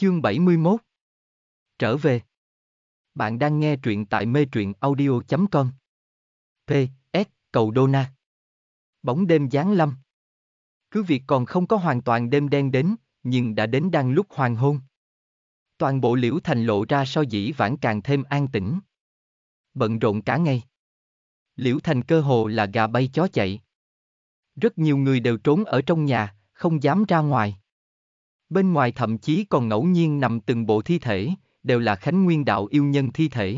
Chương 71 Trở về Bạn đang nghe truyện tại mê truyện audio.com P. S. Cầu Đô Na Bóng đêm giáng lâm Cứ việc còn không có hoàn toàn đêm đen đến, nhưng đã đến đang lúc hoàng hôn. Toàn bộ liễu thành lộ ra so dĩ vãng càng thêm an tĩnh. Bận rộn cả ngày. Liễu thành cơ hồ là gà bay chó chạy. Rất nhiều người đều trốn ở trong nhà, không dám ra ngoài Bên ngoài thậm chí còn ngẫu nhiên nằm từng bộ thi thể, đều là khánh nguyên đạo yêu nhân thi thể.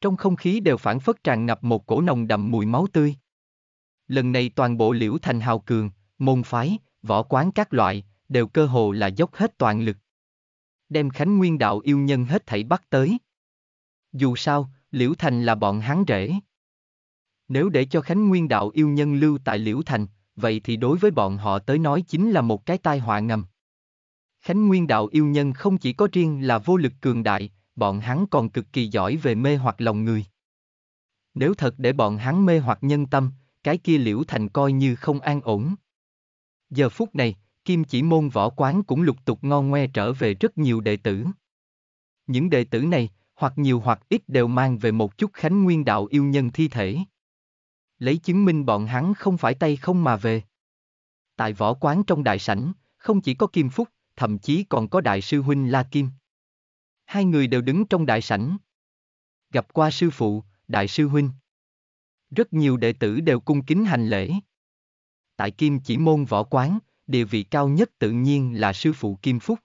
Trong không khí đều phản phất tràn ngập một cổ nồng đậm mùi máu tươi. Lần này toàn bộ liễu thành hào cường, môn phái, võ quán các loại, đều cơ hồ là dốc hết toàn lực. Đem khánh nguyên đạo yêu nhân hết thảy bắt tới. Dù sao, liễu thành là bọn hắn rể. Nếu để cho khánh nguyên đạo yêu nhân lưu tại liễu thành, vậy thì đối với bọn họ tới nói chính là một cái tai họa ngầm. Khánh Nguyên đạo yêu nhân không chỉ có riêng là vô lực cường đại, bọn hắn còn cực kỳ giỏi về mê hoặc lòng người. Nếu thật để bọn hắn mê hoặc nhân tâm, cái kia liễu thành coi như không an ổn. Giờ phút này, kim chỉ môn võ quán cũng lục tục ngon ngoe trở về rất nhiều đệ tử. Những đệ tử này, hoặc nhiều hoặc ít đều mang về một chút khánh nguyên đạo yêu nhân thi thể. Lấy chứng minh bọn hắn không phải tay không mà về. Tại võ quán trong đại sảnh, không chỉ có Kim Phúc, thậm chí còn có đại sư huynh La Kim. Hai người đều đứng trong đại sảnh. Gặp qua sư phụ, đại sư huynh. Rất nhiều đệ tử đều cung kính hành lễ. Tại Kim chỉ môn võ quán, địa vị cao nhất tự nhiên là sư phụ Kim Phúc.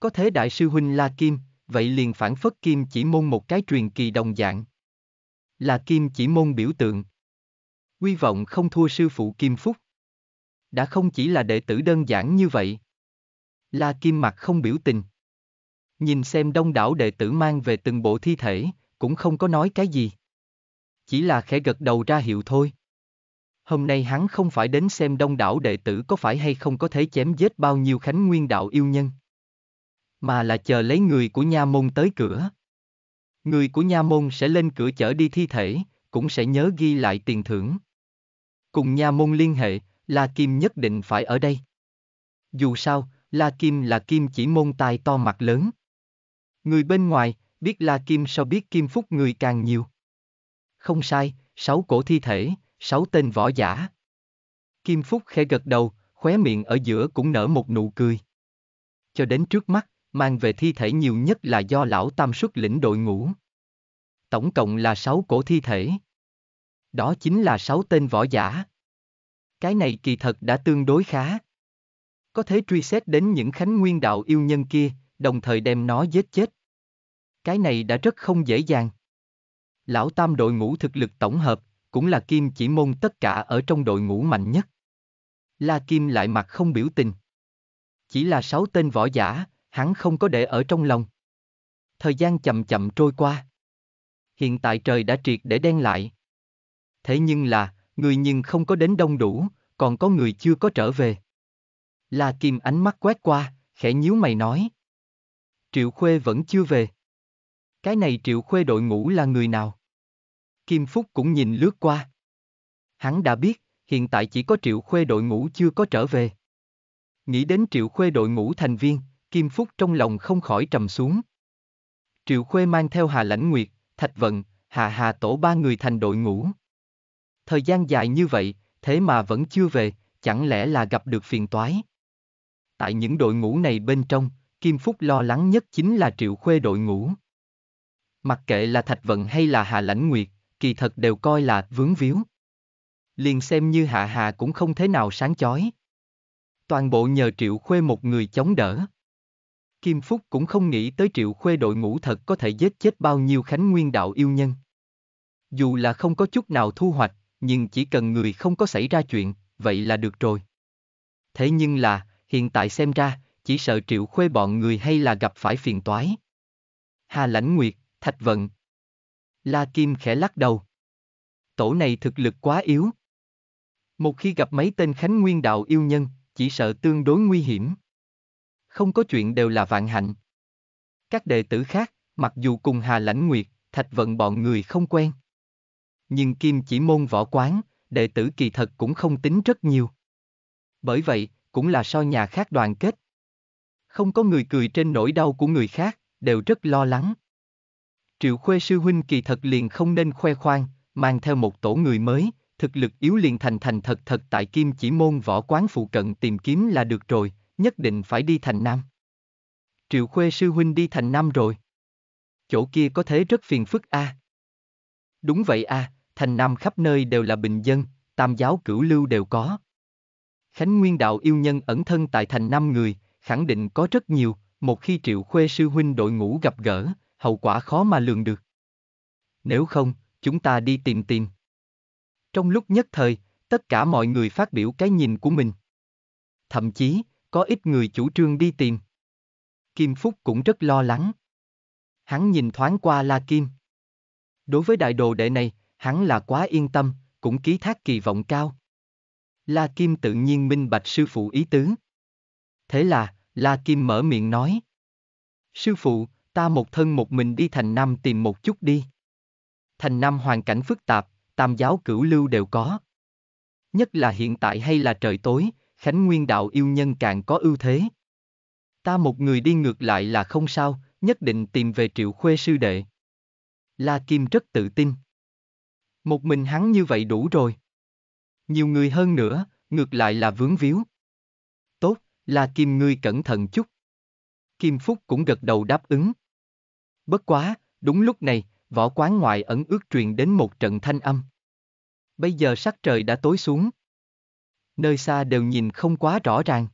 Có thế đại sư huynh La Kim, vậy liền phản phất Kim chỉ môn một cái truyền kỳ đồng dạng. Là Kim chỉ môn biểu tượng. Quy vọng không thua sư phụ Kim Phúc. Đã không chỉ là đệ tử đơn giản như vậy. La Kim mặt không biểu tình. Nhìn xem đông đảo đệ tử mang về từng bộ thi thể, cũng không có nói cái gì. Chỉ là khẽ gật đầu ra hiệu thôi. Hôm nay hắn không phải đến xem đông đảo đệ tử có phải hay không có thể chém giết bao nhiêu khánh nguyên đạo yêu nhân. Mà là chờ lấy người của nha môn tới cửa. Người của nha môn sẽ lên cửa chở đi thi thể, cũng sẽ nhớ ghi lại tiền thưởng. Cùng nha môn liên hệ, La Kim nhất định phải ở đây. Dù sao, La Kim là Kim chỉ môn tài to mặt lớn. Người bên ngoài, biết La Kim sao biết Kim Phúc người càng nhiều. Không sai, sáu cổ thi thể, sáu tên võ giả. Kim Phúc khẽ gật đầu, khóe miệng ở giữa cũng nở một nụ cười. Cho đến trước mắt, mang về thi thể nhiều nhất là do lão tam xuất lĩnh đội ngũ. Tổng cộng là sáu cổ thi thể. Đó chính là sáu tên võ giả. Cái này kỳ thật đã tương đối khá có thể truy xét đến những khánh nguyên đạo yêu nhân kia, đồng thời đem nó giết chết. Cái này đã rất không dễ dàng. Lão Tam đội ngũ thực lực tổng hợp, cũng là Kim chỉ môn tất cả ở trong đội ngũ mạnh nhất. La Kim lại mặt không biểu tình. Chỉ là sáu tên võ giả, hắn không có để ở trong lòng. Thời gian chậm chậm trôi qua. Hiện tại trời đã triệt để đen lại. Thế nhưng là, người nhưng không có đến đông đủ, còn có người chưa có trở về. La Kim ánh mắt quét qua, khẽ nhíu mày nói. Triệu Khuê vẫn chưa về. Cái này Triệu Khuê đội ngũ là người nào? Kim Phúc cũng nhìn lướt qua. Hắn đã biết, hiện tại chỉ có Triệu Khuê đội ngũ chưa có trở về. Nghĩ đến Triệu Khuê đội ngũ thành viên, Kim Phúc trong lòng không khỏi trầm xuống. Triệu Khuê mang theo Hà Lãnh Nguyệt, Thạch Vận, Hà Hà Tổ ba người thành đội ngũ. Thời gian dài như vậy, thế mà vẫn chưa về, chẳng lẽ là gặp được phiền toái. Tại những đội ngũ này bên trong, Kim Phúc lo lắng nhất chính là triệu khuê đội ngũ. Mặc kệ là Thạch Vận hay là Hà Lãnh Nguyệt, kỳ thật đều coi là vướng víu. Liền xem như Hạ Hà cũng không thế nào sáng chói. Toàn bộ nhờ Triệu Khuê một người chống đỡ. Kim Phúc cũng không nghĩ tới Triệu Khuê đội ngũ thật có thể giết chết bao nhiêu khánh nguyên đạo yêu nhân. Dù là không có chút nào thu hoạch, nhưng chỉ cần người không có xảy ra chuyện, vậy là được rồi. Thế nhưng là, hiện tại xem ra, chỉ sợ triệu khuê bọn người hay là gặp phải phiền toái. Hà lãnh nguyệt, thạch vận. La Kim khẽ lắc đầu. Tổ này thực lực quá yếu. Một khi gặp mấy tên khánh nguyên đạo yêu nhân, chỉ sợ tương đối nguy hiểm. Không có chuyện đều là vạn hạnh. Các đệ tử khác, mặc dù cùng Hà Lãnh Nguyệt, Thạch Vận bọn người không quen. Nhưng Kim chỉ môn võ quán, đệ tử kỳ thật cũng không tính rất nhiều. Bởi vậy, cũng là so nhà khác đoàn kết. Không có người cười trên nỗi đau của người khác, đều rất lo lắng. Triệu Khuê sư huynh kỳ thật liền không nên khoe khoang, mang theo một tổ người mới, thực lực yếu liền thành thành thật thật tại kim chỉ môn võ quán phụ cận tìm kiếm là được rồi, nhất định phải đi thành Nam. Triệu Khuê sư huynh đi thành Nam rồi. Chỗ kia có thế rất phiền phức a. À. Đúng vậy a, à, thành Nam khắp nơi đều là bình dân, tam giáo cửu lưu đều có. Khánh Nguyên Đạo yêu nhân ẩn thân tại thành năm người, khẳng định có rất nhiều, một khi triệu khuê sư huynh đội ngũ gặp gỡ, hậu quả khó mà lường được. Nếu không, chúng ta đi tìm tìm. Trong lúc nhất thời, tất cả mọi người phát biểu cái nhìn của mình. Thậm chí, có ít người chủ trương đi tìm. Kim Phúc cũng rất lo lắng. Hắn nhìn thoáng qua La Kim. Đối với đại đồ đệ này, hắn là quá yên tâm, cũng ký thác kỳ vọng cao, La Kim tự nhiên minh bạch sư phụ ý tứ. Thế là, La Kim mở miệng nói. Sư phụ, ta một thân một mình đi thành Nam tìm một chút đi. Thành Nam hoàn cảnh phức tạp, tam giáo cửu lưu đều có. Nhất là hiện tại hay là trời tối, Khánh Nguyên đạo yêu nhân càng có ưu thế. Ta một người đi ngược lại là không sao, nhất định tìm về triệu khuê sư đệ. La Kim rất tự tin. Một mình hắn như vậy đủ rồi. Nhiều người hơn nữa, ngược lại là vướng víu. Tốt, là Kim ngươi cẩn thận chút. Kim Phúc cũng gật đầu đáp ứng. Bất quá, đúng lúc này, võ quán ngoại ẩn ước truyền đến một trận thanh âm. Bây giờ sắc trời đã tối xuống. Nơi xa đều nhìn không quá rõ ràng.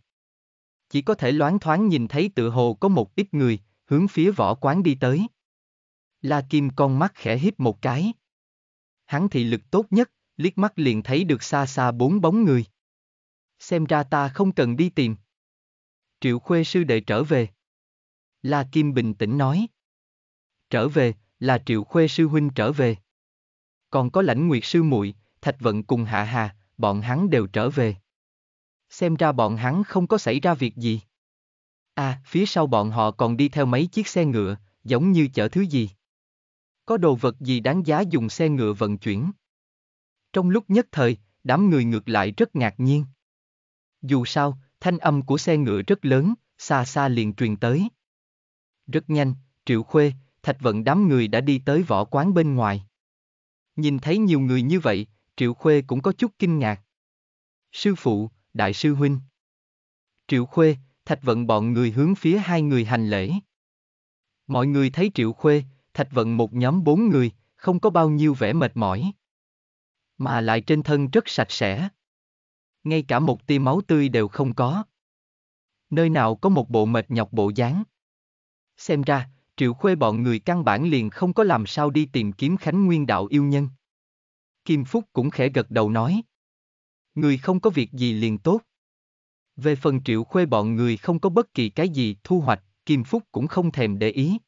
Chỉ có thể loáng thoáng nhìn thấy tự hồ có một ít người, hướng phía võ quán đi tới. La Kim con mắt khẽ híp một cái. Hắn thị lực tốt nhất, liếc mắt liền thấy được xa xa bốn bóng người. Xem ra ta không cần đi tìm. Triệu Khuê sư đệ trở về. La Kim bình tĩnh nói. Trở về, là Triệu Khuê sư huynh trở về. Còn có lãnh nguyệt sư muội, Thạch Vận cùng Hạ Hà, bọn hắn đều trở về. Xem ra bọn hắn không có xảy ra việc gì. À, phía sau bọn họ còn đi theo mấy chiếc xe ngựa, giống như chở thứ gì. Có đồ vật gì đáng giá dùng xe ngựa vận chuyển. Trong lúc nhất thời, đám người ngược lại rất ngạc nhiên. Dù sao, thanh âm của xe ngựa rất lớn, xa xa liền truyền tới. Rất nhanh, Triệu Khuê, Thạch Vận đám người đã đi tới võ quán bên ngoài. Nhìn thấy nhiều người như vậy, Triệu Khuê cũng có chút kinh ngạc. Sư phụ, đại sư huynh. Triệu Khuê, Thạch Vận bọn người hướng phía hai người hành lễ. Mọi người thấy Triệu Khuê, Thạch Vận một nhóm bốn người, không có bao nhiêu vẻ mệt mỏi mà lại trên thân rất sạch sẽ. Ngay cả một tia máu tươi đều không có. Nơi nào có một bộ mệt nhọc bộ dáng. Xem ra, triệu khuê bọn người căn bản liền không có làm sao đi tìm kiếm Khánh Nguyên Đạo yêu nhân. Kim Phúc cũng khẽ gật đầu nói. Người không có việc gì liền tốt. Về phần triệu khuê bọn người không có bất kỳ cái gì thu hoạch, Kim Phúc cũng không thèm để ý.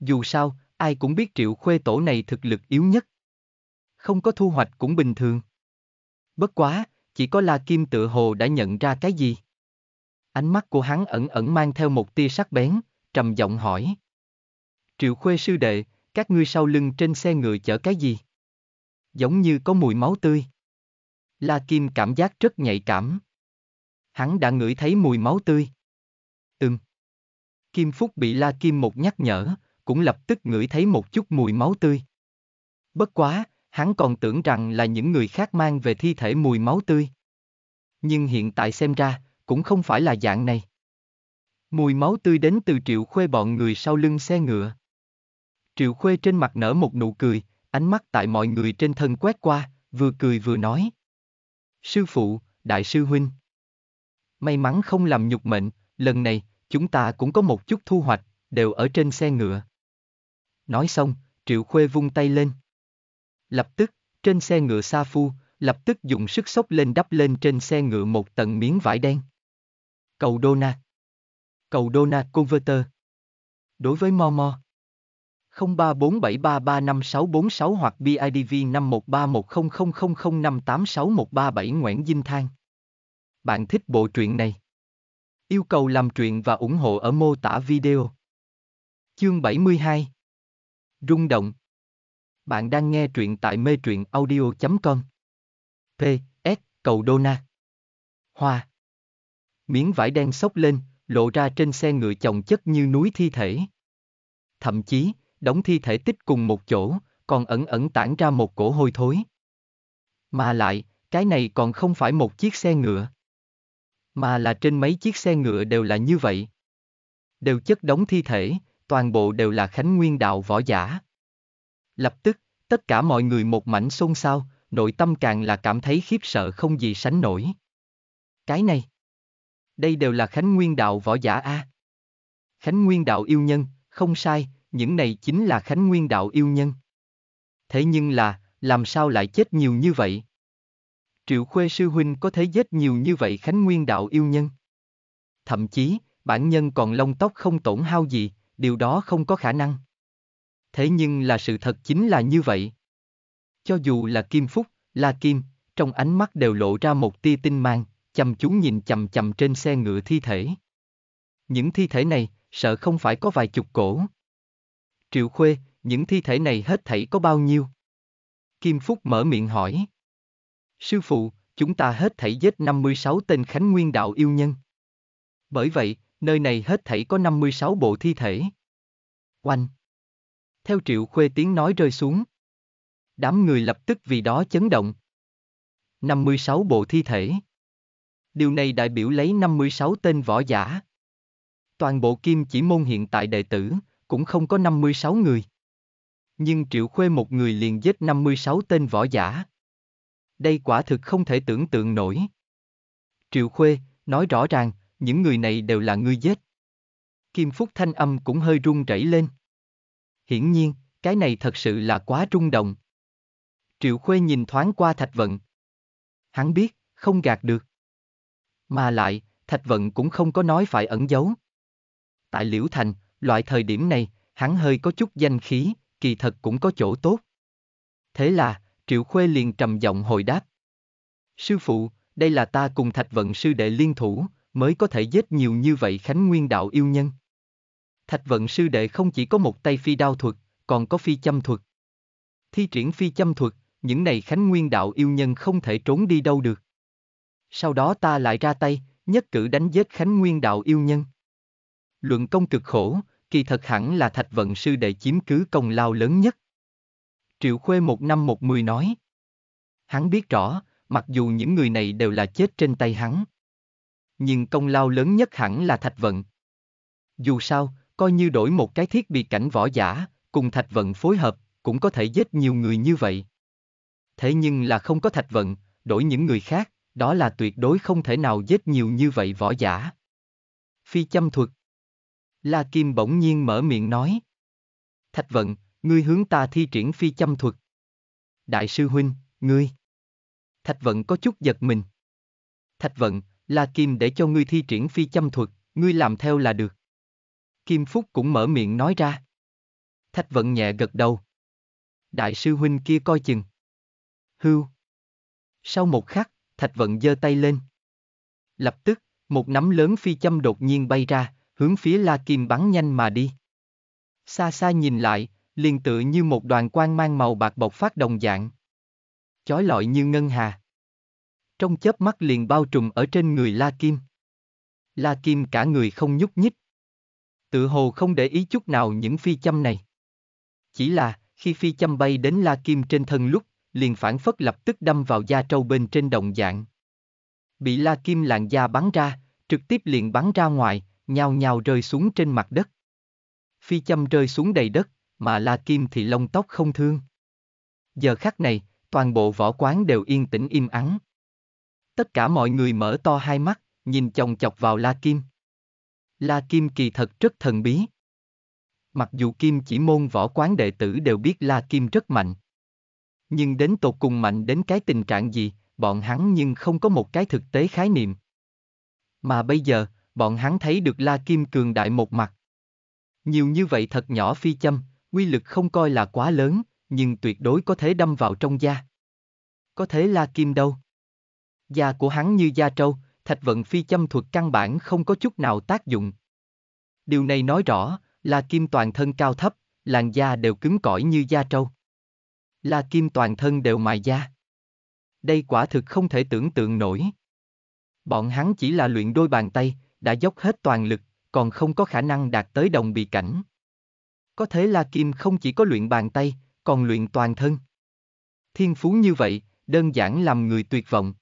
Dù sao, ai cũng biết triệu khuê tổ này thực lực yếu nhất không có thu hoạch cũng bình thường. Bất quá, chỉ có La Kim tự hồ đã nhận ra cái gì. Ánh mắt của hắn ẩn ẩn mang theo một tia sắc bén, trầm giọng hỏi. Triệu Khuê sư đệ, các ngươi sau lưng trên xe ngựa chở cái gì? Giống như có mùi máu tươi. La Kim cảm giác rất nhạy cảm. Hắn đã ngửi thấy mùi máu tươi. Ừm. Kim Phúc bị La Kim một nhắc nhở, cũng lập tức ngửi thấy một chút mùi máu tươi. Bất quá, hắn còn tưởng rằng là những người khác mang về thi thể mùi máu tươi. Nhưng hiện tại xem ra, cũng không phải là dạng này. Mùi máu tươi đến từ triệu khuê bọn người sau lưng xe ngựa. Triệu khuê trên mặt nở một nụ cười, ánh mắt tại mọi người trên thân quét qua, vừa cười vừa nói. Sư phụ, đại sư huynh. May mắn không làm nhục mệnh, lần này, chúng ta cũng có một chút thu hoạch, đều ở trên xe ngựa. Nói xong, Triệu Khuê vung tay lên. Lập tức, trên xe ngựa Sa Phu, lập tức dùng sức sốc lên đắp lên trên xe ngựa một tầng miếng vải đen. Cầu Dona. Cầu Dona Converter. Đối với Momo. 0347335646 hoặc BIDV 513100005861337 Nguyễn Dinh Thang. Bạn thích bộ truyện này? Yêu cầu làm truyện và ủng hộ ở mô tả video. Chương 72 Rung động bạn đang nghe truyện tại mê truyện audio.com. P. S. Cầu Đô Na. Hoa. Miếng vải đen sốc lên, lộ ra trên xe ngựa chồng chất như núi thi thể. Thậm chí, đóng thi thể tích cùng một chỗ, còn ẩn ẩn tản ra một cổ hôi thối. Mà lại, cái này còn không phải một chiếc xe ngựa. Mà là trên mấy chiếc xe ngựa đều là như vậy. Đều chất đóng thi thể, toàn bộ đều là khánh nguyên đạo võ giả. Lập tức, Tất cả mọi người một mảnh xôn xao, nội tâm càng là cảm thấy khiếp sợ không gì sánh nổi. Cái này, đây đều là Khánh Nguyên Đạo võ giả A. Khánh Nguyên Đạo yêu nhân, không sai, những này chính là Khánh Nguyên Đạo yêu nhân. Thế nhưng là, làm sao lại chết nhiều như vậy? Triệu Khuê Sư Huynh có thể giết nhiều như vậy Khánh Nguyên Đạo yêu nhân. Thậm chí, bản nhân còn lông tóc không tổn hao gì, điều đó không có khả năng thế nhưng là sự thật chính là như vậy. Cho dù là Kim Phúc, là Kim, trong ánh mắt đều lộ ra một tia tinh mang, chăm chú nhìn chầm chầm trên xe ngựa thi thể. Những thi thể này, sợ không phải có vài chục cổ. Triệu Khuê, những thi thể này hết thảy có bao nhiêu? Kim Phúc mở miệng hỏi. Sư phụ, chúng ta hết thảy giết 56 tên Khánh Nguyên đạo yêu nhân. Bởi vậy, nơi này hết thảy có 56 bộ thi thể. Oanh! theo triệu khuê tiếng nói rơi xuống. Đám người lập tức vì đó chấn động. 56 bộ thi thể. Điều này đại biểu lấy 56 tên võ giả. Toàn bộ kim chỉ môn hiện tại đệ tử, cũng không có 56 người. Nhưng triệu khuê một người liền giết 56 tên võ giả. Đây quả thực không thể tưởng tượng nổi. Triệu khuê, nói rõ ràng, những người này đều là ngươi giết. Kim Phúc thanh âm cũng hơi run rẩy lên. Hiển nhiên, cái này thật sự là quá rung động. Triệu Khuê nhìn thoáng qua Thạch Vận. Hắn biết, không gạt được. Mà lại, Thạch Vận cũng không có nói phải ẩn giấu. Tại Liễu Thành, loại thời điểm này, hắn hơi có chút danh khí, kỳ thật cũng có chỗ tốt. Thế là, Triệu Khuê liền trầm giọng hồi đáp. Sư phụ, đây là ta cùng Thạch Vận sư đệ liên thủ, mới có thể giết nhiều như vậy Khánh Nguyên Đạo yêu nhân. Thạch vận sư đệ không chỉ có một tay phi đao thuật, còn có phi châm thuật. Thi triển phi châm thuật, những này khánh nguyên đạo yêu nhân không thể trốn đi đâu được. Sau đó ta lại ra tay, nhất cử đánh giết khánh nguyên đạo yêu nhân. Luận công cực khổ, kỳ thật hẳn là thạch vận sư đệ chiếm cứ công lao lớn nhất. Triệu Khuê một năm một mười nói. Hắn biết rõ, mặc dù những người này đều là chết trên tay hắn. Nhưng công lao lớn nhất hẳn là thạch vận. Dù sao, coi như đổi một cái thiết bị cảnh võ giả, cùng thạch vận phối hợp, cũng có thể giết nhiều người như vậy. Thế nhưng là không có thạch vận, đổi những người khác, đó là tuyệt đối không thể nào giết nhiều như vậy võ giả. Phi châm thuật La Kim bỗng nhiên mở miệng nói. Thạch vận, ngươi hướng ta thi triển phi châm thuật. Đại sư huynh, ngươi. Thạch vận có chút giật mình. Thạch vận, La Kim để cho ngươi thi triển phi châm thuật, ngươi làm theo là được. Kim Phúc cũng mở miệng nói ra. Thạch vận nhẹ gật đầu. Đại sư huynh kia coi chừng. Hưu. Sau một khắc, Thạch vận giơ tay lên. Lập tức, một nắm lớn phi châm đột nhiên bay ra, hướng phía La Kim bắn nhanh mà đi. Xa xa nhìn lại, liền tựa như một đoàn quang mang màu bạc bộc phát đồng dạng. Chói lọi như ngân hà. Trong chớp mắt liền bao trùm ở trên người La Kim. La Kim cả người không nhúc nhích, tự hồ không để ý chút nào những phi châm này. Chỉ là, khi phi châm bay đến la kim trên thân lúc, liền phản phất lập tức đâm vào da trâu bên trên đồng dạng. Bị la kim làn da bắn ra, trực tiếp liền bắn ra ngoài, nhào nhào rơi xuống trên mặt đất. Phi châm rơi xuống đầy đất, mà la kim thì lông tóc không thương. Giờ khắc này, toàn bộ võ quán đều yên tĩnh im ắng. Tất cả mọi người mở to hai mắt, nhìn chồng chọc vào la kim. La Kim kỳ thật rất thần bí. Mặc dù Kim chỉ môn võ quán đệ tử đều biết La Kim rất mạnh. Nhưng đến tột cùng mạnh đến cái tình trạng gì, bọn hắn nhưng không có một cái thực tế khái niệm. Mà bây giờ, bọn hắn thấy được La Kim cường đại một mặt. Nhiều như vậy thật nhỏ phi châm, quy lực không coi là quá lớn, nhưng tuyệt đối có thể đâm vào trong da. Có thế La Kim đâu? Da của hắn như da trâu, Thạch Vận Phi châm thuật căn bản không có chút nào tác dụng. Điều này nói rõ, là Kim toàn thân cao thấp, làn da đều cứng cỏi như da trâu. là Kim toàn thân đều mài da. Đây quả thực không thể tưởng tượng nổi. Bọn hắn chỉ là luyện đôi bàn tay, đã dốc hết toàn lực, còn không có khả năng đạt tới đồng bị cảnh. Có thể là Kim không chỉ có luyện bàn tay, còn luyện toàn thân. Thiên phú như vậy, đơn giản làm người tuyệt vọng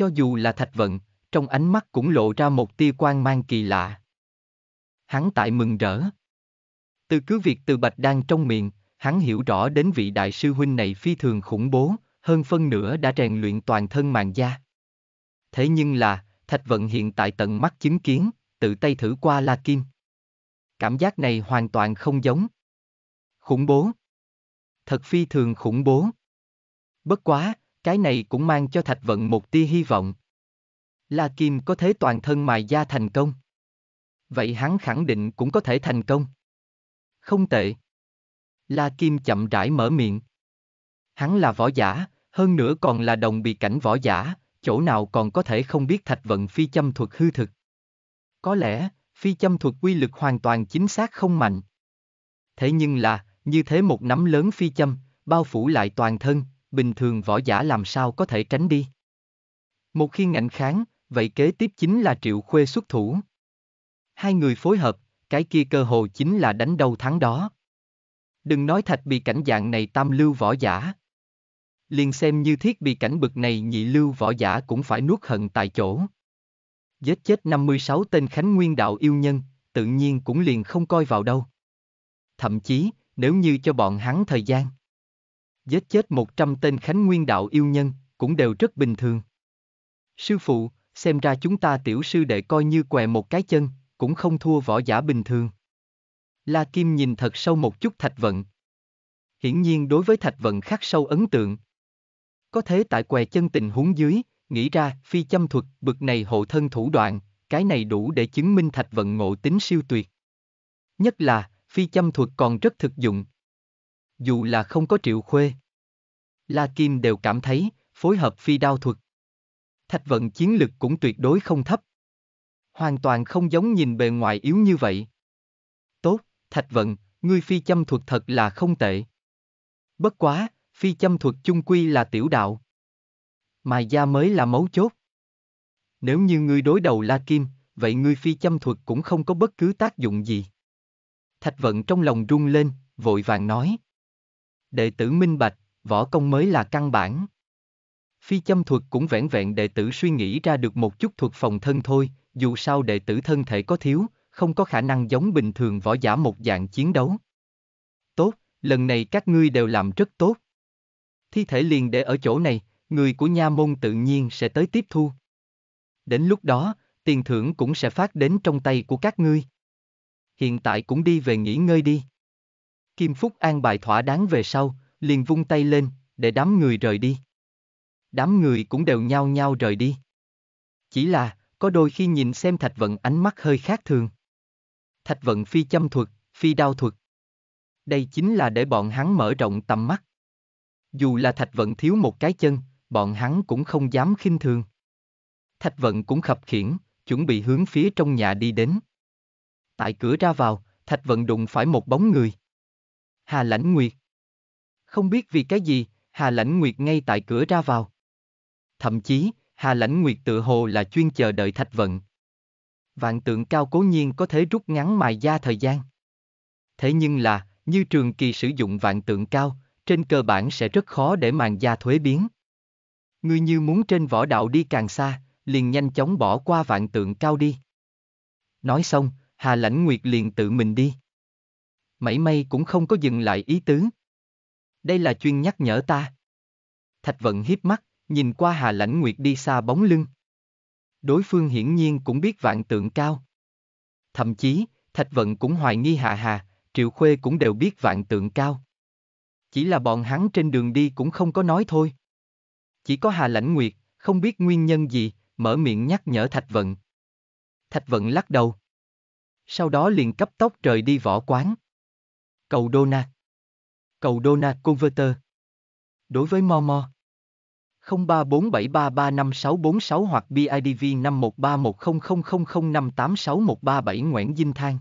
cho dù là thạch vận, trong ánh mắt cũng lộ ra một tia quan mang kỳ lạ. Hắn tại mừng rỡ. Từ cứ việc từ bạch đang trong miệng, hắn hiểu rõ đến vị đại sư huynh này phi thường khủng bố, hơn phân nửa đã rèn luyện toàn thân màn da. Thế nhưng là, thạch vận hiện tại tận mắt chứng kiến, tự tay thử qua la kim. Cảm giác này hoàn toàn không giống. Khủng bố. Thật phi thường khủng bố. Bất quá, cái này cũng mang cho Thạch Vận một tia hy vọng. La Kim có thể toàn thân mài da thành công. Vậy hắn khẳng định cũng có thể thành công. Không tệ. La Kim chậm rãi mở miệng. Hắn là võ giả, hơn nữa còn là đồng bị cảnh võ giả, chỗ nào còn có thể không biết Thạch Vận phi châm thuật hư thực. Có lẽ, phi châm thuật quy lực hoàn toàn chính xác không mạnh. Thế nhưng là, như thế một nắm lớn phi châm, bao phủ lại toàn thân, bình thường võ giả làm sao có thể tránh đi. Một khi ngạnh kháng, vậy kế tiếp chính là triệu khuê xuất thủ. Hai người phối hợp, cái kia cơ hồ chính là đánh đầu thắng đó. Đừng nói thạch bị cảnh dạng này tam lưu võ giả. Liền xem như thiết bị cảnh bực này nhị lưu võ giả cũng phải nuốt hận tại chỗ. Giết chết 56 tên Khánh Nguyên đạo yêu nhân, tự nhiên cũng liền không coi vào đâu. Thậm chí, nếu như cho bọn hắn thời gian giết chết 100 tên Khánh Nguyên đạo yêu nhân, cũng đều rất bình thường. Sư phụ, xem ra chúng ta tiểu sư đệ coi như què một cái chân, cũng không thua võ giả bình thường. La Kim nhìn thật sâu một chút Thạch Vận. Hiển nhiên đối với Thạch Vận khắc sâu ấn tượng. Có thế tại què chân tình huống dưới, nghĩ ra phi châm thuật bực này hộ thân thủ đoạn, cái này đủ để chứng minh Thạch Vận ngộ tính siêu tuyệt. Nhất là, phi châm thuật còn rất thực dụng. Dù là không có triệu khuê, La Kim đều cảm thấy, phối hợp phi đao thuật. Thạch vận chiến lực cũng tuyệt đối không thấp. Hoàn toàn không giống nhìn bề ngoài yếu như vậy. Tốt, Thạch vận, ngươi phi châm thuật thật là không tệ. Bất quá, phi châm thuật chung quy là tiểu đạo. Mài gia mới là mấu chốt. Nếu như ngươi đối đầu La Kim, vậy ngươi phi châm thuật cũng không có bất cứ tác dụng gì. Thạch vận trong lòng rung lên, vội vàng nói. Đệ tử minh bạch, võ công mới là căn bản. Phi châm thuật cũng vẹn vẹn đệ tử suy nghĩ ra được một chút thuật phòng thân thôi, dù sao đệ tử thân thể có thiếu, không có khả năng giống bình thường võ giả một dạng chiến đấu. Tốt, lần này các ngươi đều làm rất tốt. Thi thể liền để ở chỗ này, người của nha môn tự nhiên sẽ tới tiếp thu. Đến lúc đó, tiền thưởng cũng sẽ phát đến trong tay của các ngươi. Hiện tại cũng đi về nghỉ ngơi đi. Kim Phúc an bài thỏa đáng về sau, liền vung tay lên, để đám người rời đi. Đám người cũng đều nhao nhao rời đi. Chỉ là, có đôi khi nhìn xem Thạch Vận ánh mắt hơi khác thường. Thạch Vận phi châm thuật, phi đao thuật. Đây chính là để bọn hắn mở rộng tầm mắt. Dù là Thạch Vận thiếu một cái chân, bọn hắn cũng không dám khinh thường. Thạch Vận cũng khập khiển, chuẩn bị hướng phía trong nhà đi đến. Tại cửa ra vào, Thạch Vận đụng phải một bóng người. Hà Lãnh Nguyệt không biết vì cái gì, Hà Lãnh Nguyệt ngay tại cửa ra vào. Thậm chí, Hà Lãnh Nguyệt tự hồ là chuyên chờ đợi thạch vận. Vạn tượng cao cố nhiên có thể rút ngắn mài da thời gian. Thế nhưng là, như trường kỳ sử dụng vạn tượng cao, trên cơ bản sẽ rất khó để màn da thuế biến. Ngươi như muốn trên võ đạo đi càng xa, liền nhanh chóng bỏ qua vạn tượng cao đi. Nói xong, Hà Lãnh Nguyệt liền tự mình đi. Mảy may cũng không có dừng lại ý tứ đây là chuyên nhắc nhở ta. Thạch vận hiếp mắt, nhìn qua Hà Lãnh Nguyệt đi xa bóng lưng. Đối phương hiển nhiên cũng biết vạn tượng cao. Thậm chí, Thạch vận cũng hoài nghi Hạ Hà, Triệu Khuê cũng đều biết vạn tượng cao. Chỉ là bọn hắn trên đường đi cũng không có nói thôi. Chỉ có Hà Lãnh Nguyệt, không biết nguyên nhân gì, mở miệng nhắc nhở Thạch vận. Thạch vận lắc đầu. Sau đó liền cấp tốc trời đi võ quán. Cầu Đô Na. Cầu Donald Converter Đối với Momo 0347335646 hoặc BIDV 5131000586137137 Nguyễn Dinh Thang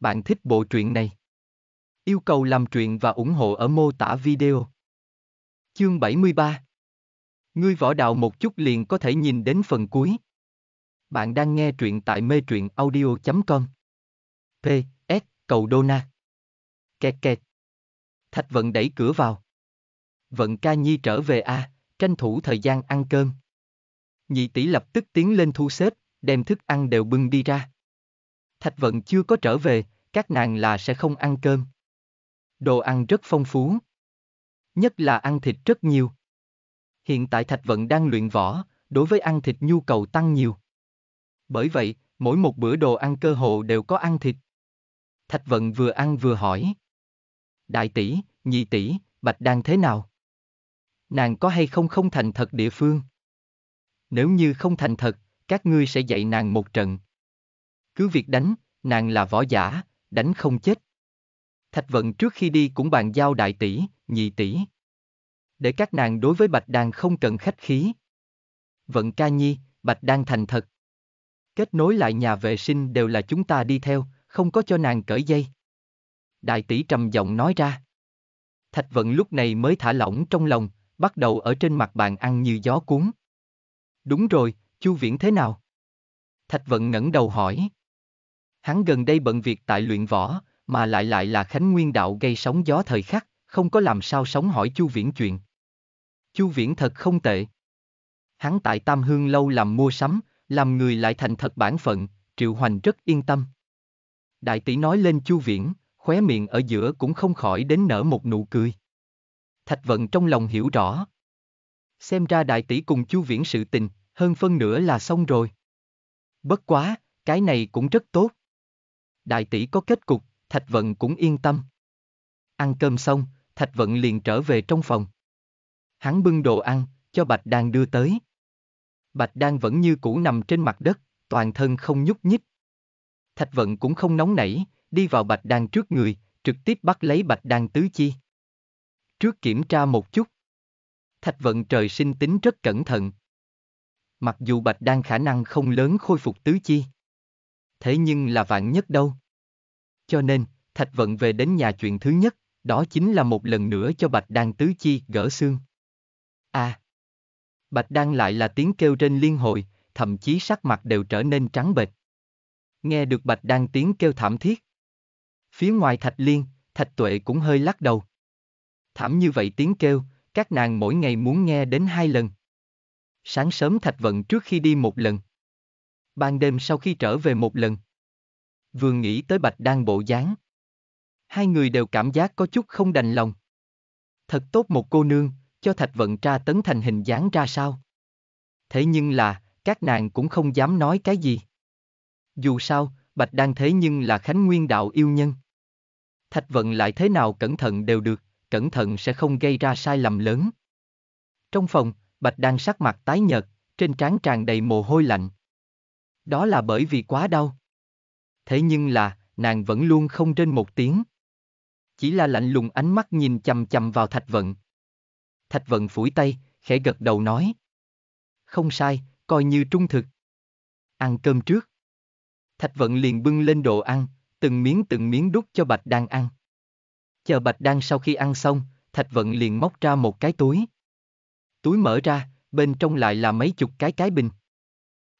Bạn thích bộ truyện này? Yêu cầu làm truyện và ủng hộ ở mô tả video. Chương 73 Ngươi võ đạo một chút liền có thể nhìn đến phần cuối. Bạn đang nghe truyện tại mê truyện audio.com P. S. Cầu Đô Na Kẹt kẹt Thạch Vận đẩy cửa vào. Vận ca nhi trở về a, à, tranh thủ thời gian ăn cơm. Nhị tỷ lập tức tiến lên thu xếp, đem thức ăn đều bưng đi ra. Thạch Vận chưa có trở về, các nàng là sẽ không ăn cơm. Đồ ăn rất phong phú. Nhất là ăn thịt rất nhiều. Hiện tại Thạch Vận đang luyện võ, đối với ăn thịt nhu cầu tăng nhiều. Bởi vậy, mỗi một bữa đồ ăn cơ hồ đều có ăn thịt. Thạch Vận vừa ăn vừa hỏi đại tỷ, nhị tỷ, bạch đang thế nào? Nàng có hay không không thành thật địa phương? Nếu như không thành thật, các ngươi sẽ dạy nàng một trận. Cứ việc đánh, nàng là võ giả, đánh không chết. Thạch vận trước khi đi cũng bàn giao đại tỷ, nhị tỷ. Để các nàng đối với Bạch Đan không cần khách khí. Vận ca nhi, Bạch Đan thành thật. Kết nối lại nhà vệ sinh đều là chúng ta đi theo, không có cho nàng cởi dây đại tỷ trầm giọng nói ra. Thạch vận lúc này mới thả lỏng trong lòng, bắt đầu ở trên mặt bàn ăn như gió cuốn. Đúng rồi, Chu Viễn thế nào? Thạch vận ngẩng đầu hỏi. Hắn gần đây bận việc tại luyện võ, mà lại lại là Khánh Nguyên Đạo gây sóng gió thời khắc, không có làm sao sống hỏi Chu Viễn chuyện. Chu Viễn thật không tệ. Hắn tại Tam Hương lâu làm mua sắm, làm người lại thành thật bản phận, Triệu Hoành rất yên tâm. Đại tỷ nói lên Chu Viễn, khóe miệng ở giữa cũng không khỏi đến nở một nụ cười. Thạch vận trong lòng hiểu rõ. Xem ra đại tỷ cùng chu viễn sự tình, hơn phân nửa là xong rồi. Bất quá, cái này cũng rất tốt. Đại tỷ có kết cục, Thạch Vận cũng yên tâm. Ăn cơm xong, Thạch Vận liền trở về trong phòng. Hắn bưng đồ ăn, cho Bạch Đan đưa tới. Bạch Đan vẫn như cũ nằm trên mặt đất, toàn thân không nhúc nhích. Thạch Vận cũng không nóng nảy, đi vào bạch đan trước người, trực tiếp bắt lấy bạch đan tứ chi. Trước kiểm tra một chút. Thạch vận trời sinh tính rất cẩn thận. Mặc dù bạch đan khả năng không lớn khôi phục tứ chi. Thế nhưng là vạn nhất đâu. Cho nên, thạch vận về đến nhà chuyện thứ nhất, đó chính là một lần nữa cho bạch đan tứ chi gỡ xương. À! Bạch đan lại là tiếng kêu trên liên hội, thậm chí sắc mặt đều trở nên trắng bệch. Nghe được bạch đan tiếng kêu thảm thiết. Phía ngoài thạch liên, thạch tuệ cũng hơi lắc đầu. Thảm như vậy tiếng kêu, các nàng mỗi ngày muốn nghe đến hai lần. Sáng sớm thạch vận trước khi đi một lần. Ban đêm sau khi trở về một lần. Vừa nghĩ tới bạch đang bộ dáng. Hai người đều cảm giác có chút không đành lòng. Thật tốt một cô nương, cho thạch vận tra tấn thành hình dáng ra sao. Thế nhưng là, các nàng cũng không dám nói cái gì. Dù sao, Bạch Đan thế nhưng là Khánh Nguyên Đạo yêu nhân. Thạch vận lại thế nào cẩn thận đều được, cẩn thận sẽ không gây ra sai lầm lớn. Trong phòng, Bạch đang sắc mặt tái nhợt, trên trán tràn đầy mồ hôi lạnh. Đó là bởi vì quá đau. Thế nhưng là, nàng vẫn luôn không trên một tiếng. Chỉ là lạnh lùng ánh mắt nhìn chầm chầm vào Thạch Vận. Thạch Vận phủi tay, khẽ gật đầu nói. Không sai, coi như trung thực. Ăn cơm trước. Thạch Vận liền bưng lên đồ ăn, từng miếng từng miếng đút cho Bạch Đan ăn. Chờ Bạch Đan sau khi ăn xong, Thạch Vận liền móc ra một cái túi. Túi mở ra, bên trong lại là mấy chục cái cái bình.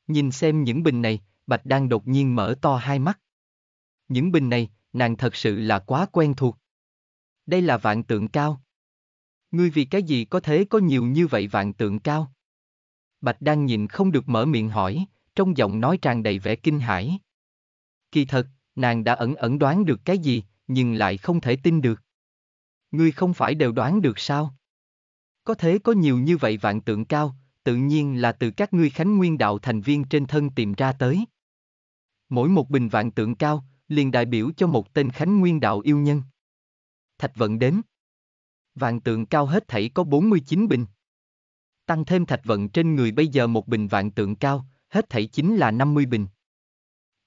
Nhìn xem những bình này, Bạch Đan đột nhiên mở to hai mắt. Những bình này, nàng thật sự là quá quen thuộc. Đây là vạn tượng cao. Ngươi vì cái gì có thế có nhiều như vậy vạn tượng cao? Bạch Đan nhìn không được mở miệng hỏi, trong giọng nói tràn đầy vẻ kinh hãi. Kỳ thật, Nàng đã ẩn ẩn đoán được cái gì, nhưng lại không thể tin được. Ngươi không phải đều đoán được sao? Có thế có nhiều như vậy vạn tượng cao, tự nhiên là từ các ngươi khánh nguyên đạo thành viên trên thân tìm ra tới. Mỗi một bình vạn tượng cao, liền đại biểu cho một tên khánh nguyên đạo yêu nhân. Thạch vận đếm. Vạn tượng cao hết thảy có 49 bình. Tăng thêm thạch vận trên người bây giờ một bình vạn tượng cao, hết thảy chính là 50 bình.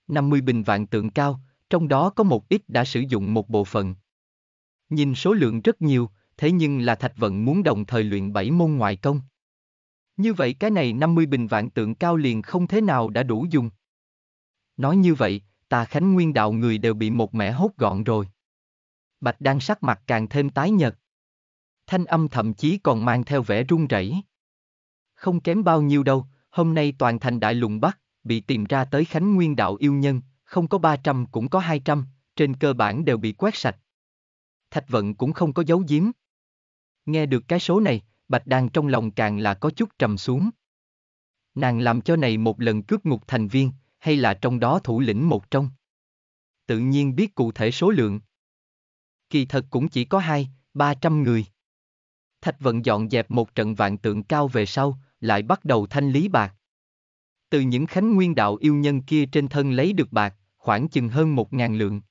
50 bình vạn tượng cao, trong đó có một ít đã sử dụng một bộ phận. Nhìn số lượng rất nhiều, thế nhưng là Thạch Vận muốn đồng thời luyện 7 môn ngoại công. Như vậy cái này 50 bình vạn tượng cao liền không thế nào đã đủ dùng. Nói như vậy, tà khánh nguyên đạo người đều bị một mẻ hốt gọn rồi. Bạch đang sắc mặt càng thêm tái nhợt. Thanh âm thậm chí còn mang theo vẻ run rẩy. Không kém bao nhiêu đâu, hôm nay toàn thành đại lùng bắc, bị tìm ra tới Khánh Nguyên đạo yêu nhân, không có 300 cũng có 200, trên cơ bản đều bị quét sạch. Thạch vận cũng không có giấu giếm. Nghe được cái số này, Bạch Đan trong lòng càng là có chút trầm xuống. Nàng làm cho này một lần cướp ngục thành viên, hay là trong đó thủ lĩnh một trong. Tự nhiên biết cụ thể số lượng. Kỳ thật cũng chỉ có hai, ba trăm người. Thạch vận dọn dẹp một trận vạn tượng cao về sau, lại bắt đầu thanh lý bạc từ những khánh nguyên đạo yêu nhân kia trên thân lấy được bạc, khoảng chừng hơn một ngàn lượng.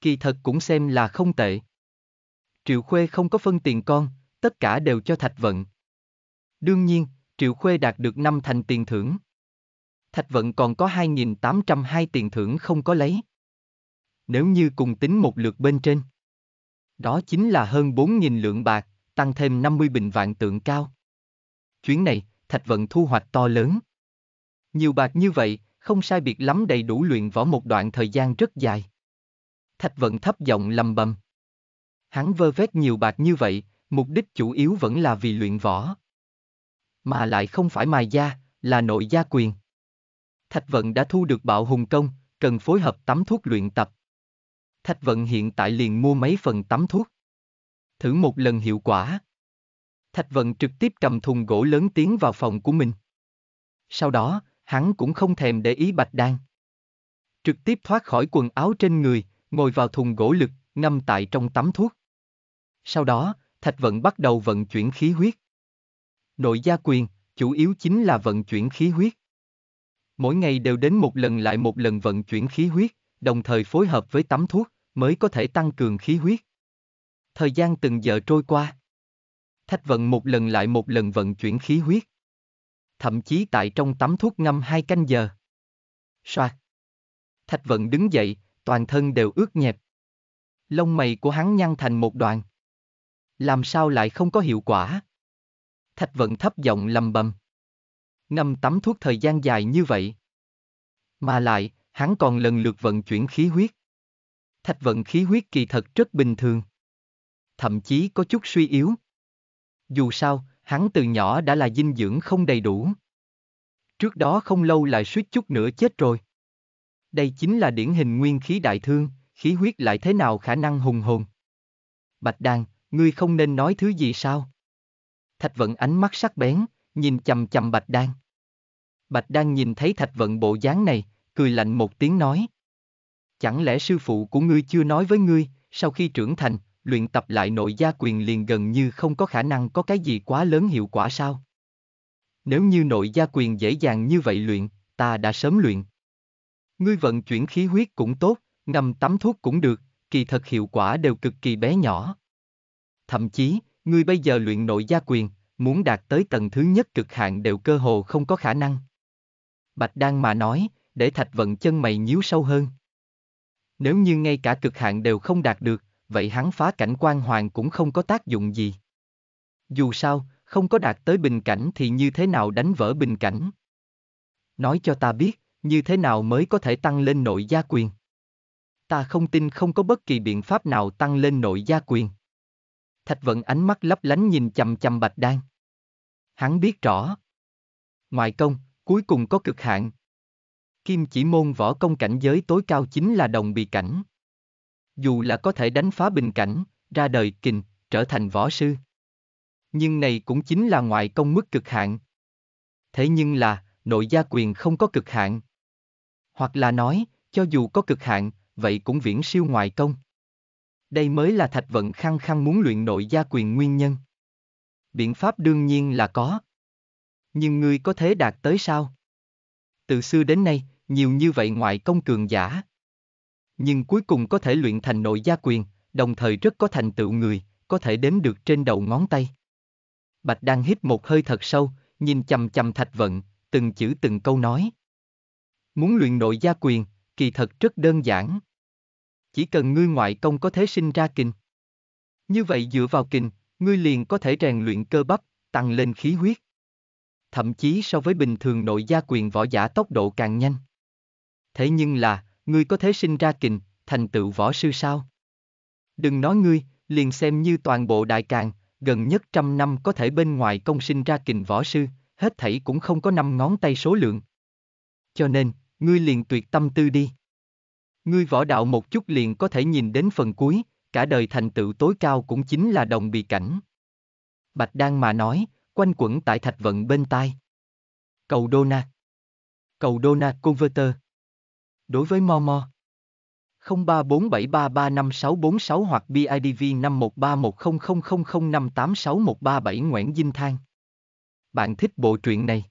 Kỳ thật cũng xem là không tệ. Triệu Khuê không có phân tiền con, tất cả đều cho Thạch Vận. Đương nhiên, Triệu Khuê đạt được năm thành tiền thưởng. Thạch Vận còn có 2.802 tiền thưởng không có lấy. Nếu như cùng tính một lượt bên trên, đó chính là hơn 4.000 lượng bạc, tăng thêm 50 bình vạn tượng cao. Chuyến này, Thạch Vận thu hoạch to lớn. Nhiều bạc như vậy, không sai biệt lắm đầy đủ luyện võ một đoạn thời gian rất dài. Thạch vận thấp giọng lầm bầm. Hắn vơ vét nhiều bạc như vậy, mục đích chủ yếu vẫn là vì luyện võ. Mà lại không phải mài gia, là nội gia quyền. Thạch vận đã thu được bạo hùng công, cần phối hợp tắm thuốc luyện tập. Thạch vận hiện tại liền mua mấy phần tắm thuốc. Thử một lần hiệu quả. Thạch vận trực tiếp cầm thùng gỗ lớn tiến vào phòng của mình. Sau đó, hắn cũng không thèm để ý bạch đan. Trực tiếp thoát khỏi quần áo trên người, ngồi vào thùng gỗ lực, ngâm tại trong tắm thuốc. Sau đó, Thạch Vận bắt đầu vận chuyển khí huyết. Nội gia quyền, chủ yếu chính là vận chuyển khí huyết. Mỗi ngày đều đến một lần lại một lần vận chuyển khí huyết, đồng thời phối hợp với tắm thuốc, mới có thể tăng cường khí huyết. Thời gian từng giờ trôi qua. Thạch Vận một lần lại một lần vận chuyển khí huyết thậm chí tại trong tắm thuốc ngâm hai canh giờ. Soạt. Thạch vận đứng dậy, toàn thân đều ướt nhẹp. Lông mày của hắn nhăn thành một đoạn. Làm sao lại không có hiệu quả? Thạch vận thấp giọng lầm bầm. Ngâm tắm thuốc thời gian dài như vậy. Mà lại, hắn còn lần lượt vận chuyển khí huyết. Thạch vận khí huyết kỳ thật rất bình thường. Thậm chí có chút suy yếu. Dù sao, hắn từ nhỏ đã là dinh dưỡng không đầy đủ. Trước đó không lâu lại suýt chút nữa chết rồi. Đây chính là điển hình nguyên khí đại thương, khí huyết lại thế nào khả năng hùng hồn. Bạch Đan, ngươi không nên nói thứ gì sao? Thạch Vận ánh mắt sắc bén, nhìn chầm chầm Bạch Đan. Bạch Đan nhìn thấy Thạch Vận bộ dáng này, cười lạnh một tiếng nói. Chẳng lẽ sư phụ của ngươi chưa nói với ngươi, sau khi trưởng thành, luyện tập lại nội gia quyền liền gần như không có khả năng có cái gì quá lớn hiệu quả sao? Nếu như nội gia quyền dễ dàng như vậy luyện, ta đã sớm luyện. Ngươi vận chuyển khí huyết cũng tốt, ngâm tắm thuốc cũng được, kỳ thật hiệu quả đều cực kỳ bé nhỏ. Thậm chí, ngươi bây giờ luyện nội gia quyền, muốn đạt tới tầng thứ nhất cực hạn đều cơ hồ không có khả năng. Bạch Đan mà nói, để thạch vận chân mày nhíu sâu hơn. Nếu như ngay cả cực hạn đều không đạt được, vậy hắn phá cảnh quan hoàng cũng không có tác dụng gì. Dù sao, không có đạt tới bình cảnh thì như thế nào đánh vỡ bình cảnh? Nói cho ta biết, như thế nào mới có thể tăng lên nội gia quyền? Ta không tin không có bất kỳ biện pháp nào tăng lên nội gia quyền. Thạch vận ánh mắt lấp lánh nhìn chầm chầm bạch đan. Hắn biết rõ. Ngoại công, cuối cùng có cực hạn. Kim chỉ môn võ công cảnh giới tối cao chính là đồng bị cảnh dù là có thể đánh phá bình cảnh, ra đời kình, trở thành võ sư. Nhưng này cũng chính là ngoại công mức cực hạn. Thế nhưng là, nội gia quyền không có cực hạn. Hoặc là nói, cho dù có cực hạn, vậy cũng viễn siêu ngoại công. Đây mới là Thạch Vận khăng khăng muốn luyện nội gia quyền nguyên nhân. Biện pháp đương nhiên là có. Nhưng ngươi có thế đạt tới sao? Từ xưa đến nay, nhiều như vậy ngoại công cường giả nhưng cuối cùng có thể luyện thành nội gia quyền, đồng thời rất có thành tựu người, có thể đếm được trên đầu ngón tay. Bạch Đăng hít một hơi thật sâu, nhìn chầm chầm thạch vận, từng chữ từng câu nói. Muốn luyện nội gia quyền, kỳ thật rất đơn giản. Chỉ cần ngươi ngoại công có thế sinh ra kinh. Như vậy dựa vào kinh, ngươi liền có thể rèn luyện cơ bắp, tăng lên khí huyết. Thậm chí so với bình thường nội gia quyền võ giả tốc độ càng nhanh. Thế nhưng là, ngươi có thể sinh ra kình, thành tựu võ sư sao? Đừng nói ngươi, liền xem như toàn bộ đại càng, gần nhất trăm năm có thể bên ngoài công sinh ra kình võ sư, hết thảy cũng không có năm ngón tay số lượng. Cho nên, ngươi liền tuyệt tâm tư đi. Ngươi võ đạo một chút liền có thể nhìn đến phần cuối, cả đời thành tựu tối cao cũng chính là đồng bị cảnh. Bạch Đan mà nói, quanh quẩn tại thạch vận bên tai. Cầu Đô Na Cầu Đô Na Converter Đối với Momo 0347335646 hoặc BIDV 51310000586137137 Nguyễn Dinh Thang. Bạn thích bộ truyện này?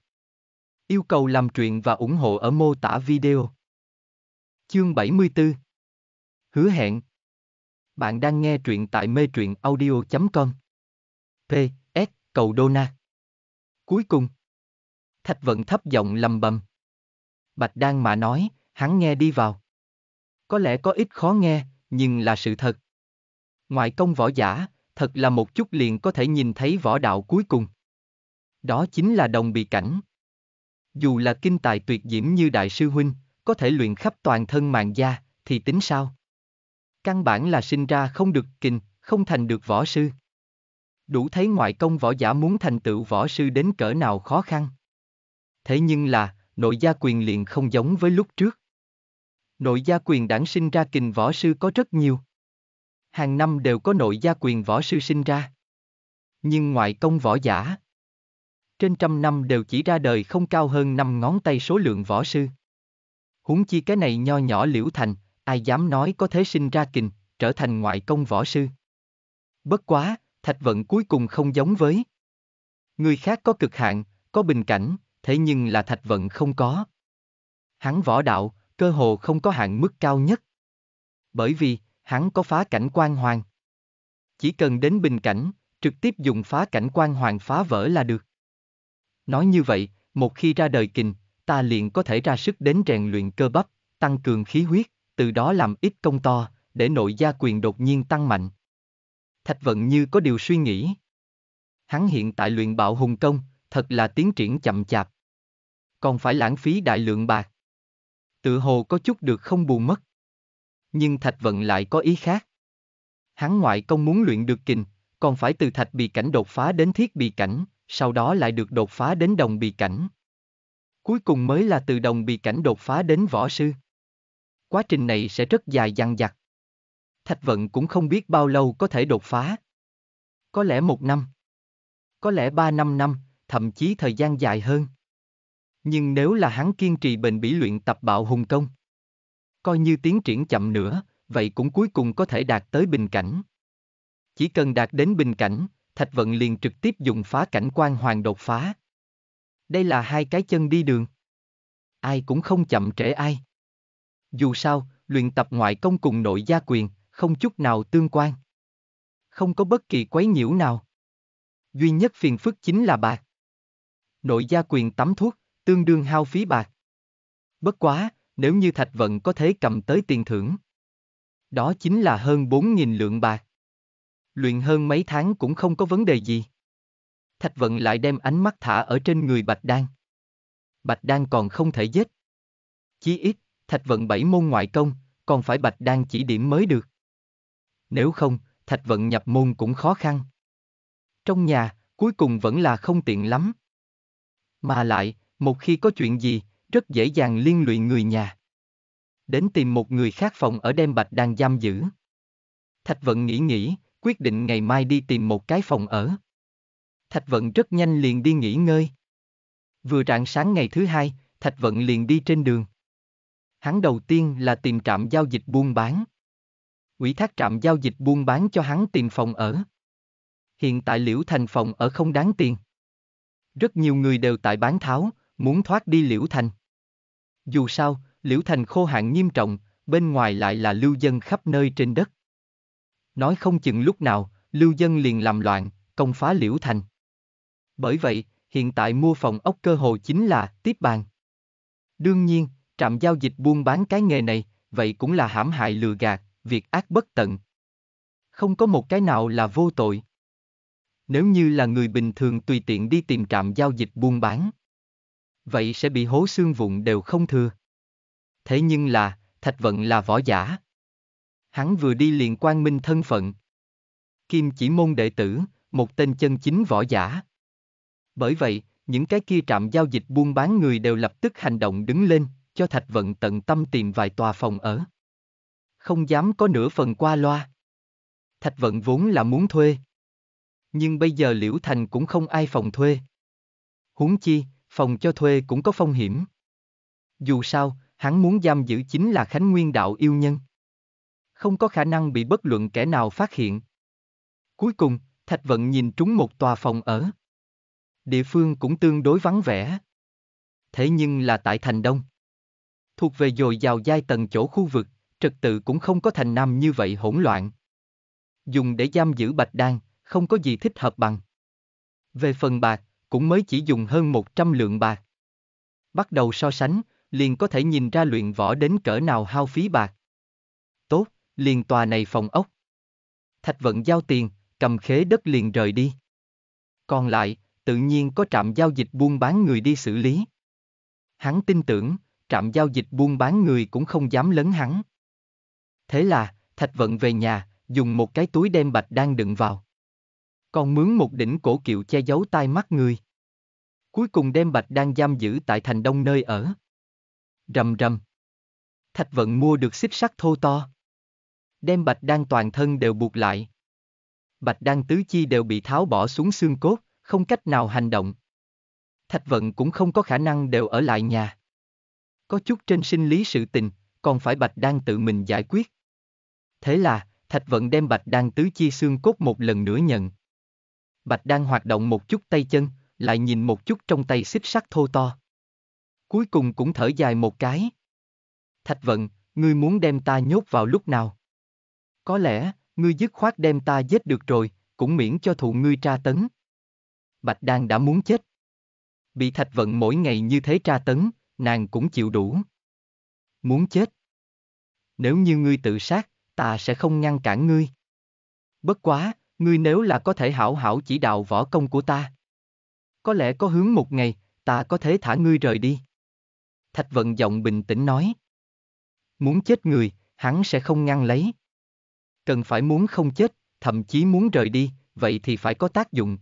Yêu cầu làm truyện và ủng hộ ở mô tả video. Chương 74 Hứa hẹn Bạn đang nghe truyện tại mê truyện audio.com P. S. Cầu Đô Na Cuối cùng Thạch Vận thấp giọng lầm bầm Bạch Đan mà nói hắn nghe đi vào. Có lẽ có ít khó nghe, nhưng là sự thật. Ngoại công võ giả, thật là một chút liền có thể nhìn thấy võ đạo cuối cùng. Đó chính là đồng bị cảnh. Dù là kinh tài tuyệt diễm như đại sư huynh, có thể luyện khắp toàn thân mạng gia, thì tính sao? Căn bản là sinh ra không được kình, không thành được võ sư. Đủ thấy ngoại công võ giả muốn thành tựu võ sư đến cỡ nào khó khăn. Thế nhưng là, nội gia quyền liền không giống với lúc trước. Nội gia quyền đảng sinh ra kình võ sư có rất nhiều. Hàng năm đều có nội gia quyền võ sư sinh ra. Nhưng ngoại công võ giả. Trên trăm năm đều chỉ ra đời không cao hơn năm ngón tay số lượng võ sư. Huống chi cái này nho nhỏ liễu thành, ai dám nói có thế sinh ra kình, trở thành ngoại công võ sư. Bất quá, thạch vận cuối cùng không giống với. Người khác có cực hạn, có bình cảnh, thế nhưng là thạch vận không có. Hắn võ đạo, cơ hồ không có hạn mức cao nhất. Bởi vì, hắn có phá cảnh quan hoàng. Chỉ cần đến bình cảnh, trực tiếp dùng phá cảnh quan hoàng phá vỡ là được. Nói như vậy, một khi ra đời kình, ta liền có thể ra sức đến rèn luyện cơ bắp, tăng cường khí huyết, từ đó làm ít công to, để nội gia quyền đột nhiên tăng mạnh. Thạch vận như có điều suy nghĩ. Hắn hiện tại luyện bạo hùng công, thật là tiến triển chậm chạp. Còn phải lãng phí đại lượng bạc. Tự hồ có chút được không buồn mất. Nhưng Thạch Vận lại có ý khác. Hắn ngoại công muốn luyện được kình, còn phải từ thạch bị cảnh đột phá đến thiết bị cảnh, sau đó lại được đột phá đến đồng bị cảnh. Cuối cùng mới là từ đồng bị cảnh đột phá đến võ sư. Quá trình này sẽ rất dài dằng dặc. Thạch vận cũng không biết bao lâu có thể đột phá. Có lẽ một năm, có lẽ ba năm năm, thậm chí thời gian dài hơn. Nhưng nếu là hắn kiên trì bền bỉ luyện tập bạo hùng công, coi như tiến triển chậm nữa, vậy cũng cuối cùng có thể đạt tới bình cảnh. Chỉ cần đạt đến bình cảnh, Thạch Vận liền trực tiếp dùng phá cảnh quan hoàng đột phá. Đây là hai cái chân đi đường. Ai cũng không chậm trễ ai. Dù sao, luyện tập ngoại công cùng nội gia quyền, không chút nào tương quan. Không có bất kỳ quấy nhiễu nào. Duy nhất phiền phức chính là bạc. Nội gia quyền tắm thuốc, tương đương hao phí bạc. Bất quá, nếu như Thạch Vận có thể cầm tới tiền thưởng. Đó chính là hơn 4.000 lượng bạc. Luyện hơn mấy tháng cũng không có vấn đề gì. Thạch Vận lại đem ánh mắt thả ở trên người Bạch Đan. Bạch Đan còn không thể giết. Chí ít, Thạch Vận bảy môn ngoại công, còn phải Bạch Đan chỉ điểm mới được. Nếu không, Thạch Vận nhập môn cũng khó khăn. Trong nhà, cuối cùng vẫn là không tiện lắm. Mà lại, một khi có chuyện gì, rất dễ dàng liên lụy người nhà. Đến tìm một người khác phòng ở đem Bạch đang giam giữ. Thạch Vận nghĩ nghĩ, quyết định ngày mai đi tìm một cái phòng ở. Thạch Vận rất nhanh liền đi nghỉ ngơi. Vừa rạng sáng ngày thứ hai, Thạch Vận liền đi trên đường. Hắn đầu tiên là tìm trạm giao dịch buôn bán. Ủy thác trạm giao dịch buôn bán cho hắn tìm phòng ở. Hiện tại Liễu Thành phòng ở không đáng tiền. Rất nhiều người đều tại bán tháo, muốn thoát đi Liễu Thành. Dù sao, Liễu Thành khô hạn nghiêm trọng, bên ngoài lại là lưu dân khắp nơi trên đất. Nói không chừng lúc nào, lưu dân liền làm loạn, công phá Liễu Thành. Bởi vậy, hiện tại mua phòng ốc cơ hồ chính là tiếp bàn. Đương nhiên, trạm giao dịch buôn bán cái nghề này, vậy cũng là hãm hại lừa gạt, việc ác bất tận. Không có một cái nào là vô tội. Nếu như là người bình thường tùy tiện đi tìm trạm giao dịch buôn bán, vậy sẽ bị hố xương vụn đều không thừa. Thế nhưng là, Thạch Vận là võ giả. Hắn vừa đi liền quan minh thân phận. Kim chỉ môn đệ tử, một tên chân chính võ giả. Bởi vậy, những cái kia trạm giao dịch buôn bán người đều lập tức hành động đứng lên, cho Thạch Vận tận tâm tìm vài tòa phòng ở. Không dám có nửa phần qua loa. Thạch Vận vốn là muốn thuê. Nhưng bây giờ Liễu Thành cũng không ai phòng thuê. Huống chi, phòng cho thuê cũng có phong hiểm. Dù sao, hắn muốn giam giữ chính là Khánh Nguyên đạo yêu nhân. Không có khả năng bị bất luận kẻ nào phát hiện. Cuối cùng, Thạch Vận nhìn trúng một tòa phòng ở. Địa phương cũng tương đối vắng vẻ. Thế nhưng là tại thành đông. Thuộc về dồi dào giai tầng chỗ khu vực, trật tự cũng không có thành nam như vậy hỗn loạn. Dùng để giam giữ bạch đan, không có gì thích hợp bằng. Về phần bạc, cũng mới chỉ dùng hơn 100 lượng bạc. Bắt đầu so sánh, liền có thể nhìn ra luyện võ đến cỡ nào hao phí bạc. Tốt, liền tòa này phòng ốc. Thạch vận giao tiền, cầm khế đất liền rời đi. Còn lại, tự nhiên có trạm giao dịch buôn bán người đi xử lý. Hắn tin tưởng, trạm giao dịch buôn bán người cũng không dám lấn hắn. Thế là, Thạch Vận về nhà, dùng một cái túi đem bạch đang đựng vào. Còn mướn một đỉnh cổ kiệu che giấu tai mắt người. Cuối cùng đem Bạch đang giam giữ tại thành đông nơi ở. Rầm rầm. Thạch vận mua được xích sắt thô to. Đem Bạch đang toàn thân đều buộc lại. Bạch đang tứ chi đều bị tháo bỏ xuống xương cốt, không cách nào hành động. Thạch vận cũng không có khả năng đều ở lại nhà. Có chút trên sinh lý sự tình, còn phải Bạch đang tự mình giải quyết. Thế là, Thạch vận đem Bạch đang tứ chi xương cốt một lần nữa nhận. Bạch đang hoạt động một chút tay chân, lại nhìn một chút trong tay xích sắt thô to. Cuối cùng cũng thở dài một cái. Thạch vận, ngươi muốn đem ta nhốt vào lúc nào? Có lẽ, ngươi dứt khoát đem ta giết được rồi, cũng miễn cho thụ ngươi tra tấn. Bạch Đan đã muốn chết. Bị thạch vận mỗi ngày như thế tra tấn, nàng cũng chịu đủ. Muốn chết. Nếu như ngươi tự sát, ta sẽ không ngăn cản ngươi. Bất quá, ngươi nếu là có thể hảo hảo chỉ đạo võ công của ta có lẽ có hướng một ngày, ta có thể thả ngươi rời đi. Thạch vận giọng bình tĩnh nói. Muốn chết người, hắn sẽ không ngăn lấy. Cần phải muốn không chết, thậm chí muốn rời đi, vậy thì phải có tác dụng.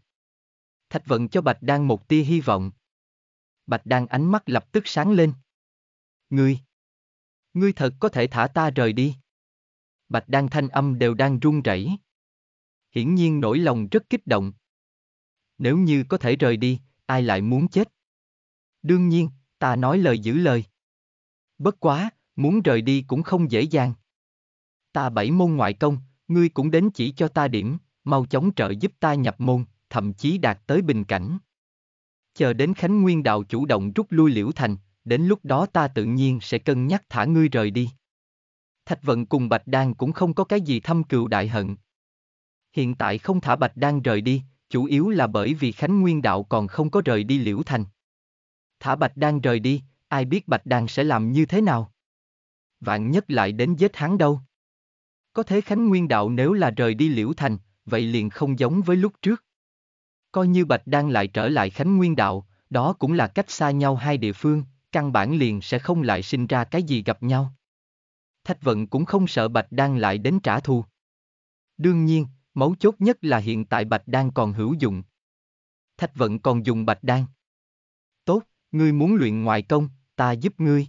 Thạch vận cho Bạch Đan một tia hy vọng. Bạch Đan ánh mắt lập tức sáng lên. Ngươi! Ngươi thật có thể thả ta rời đi. Bạch Đan thanh âm đều đang run rẩy. Hiển nhiên nỗi lòng rất kích động nếu như có thể rời đi, ai lại muốn chết? Đương nhiên, ta nói lời giữ lời. Bất quá, muốn rời đi cũng không dễ dàng. Ta bảy môn ngoại công, ngươi cũng đến chỉ cho ta điểm, mau chóng trợ giúp ta nhập môn, thậm chí đạt tới bình cảnh. Chờ đến Khánh Nguyên Đạo chủ động rút lui liễu thành, đến lúc đó ta tự nhiên sẽ cân nhắc thả ngươi rời đi. Thạch Vận cùng Bạch Đan cũng không có cái gì thâm cừu đại hận. Hiện tại không thả Bạch Đan rời đi, chủ yếu là bởi vì Khánh Nguyên Đạo còn không có rời đi Liễu Thành. Thả Bạch Đan rời đi, ai biết Bạch Đan sẽ làm như thế nào? Vạn nhất lại đến giết hắn đâu? Có thế Khánh Nguyên Đạo nếu là rời đi Liễu Thành, vậy liền không giống với lúc trước. Coi như Bạch Đan lại trở lại Khánh Nguyên Đạo, đó cũng là cách xa nhau hai địa phương, căn bản liền sẽ không lại sinh ra cái gì gặp nhau. thạch vận cũng không sợ Bạch Đan lại đến trả thù. Đương nhiên, Mấu chốt nhất là hiện tại bạch đan còn hữu dụng. Thạch vận còn dùng bạch đan. Tốt, ngươi muốn luyện ngoại công, ta giúp ngươi.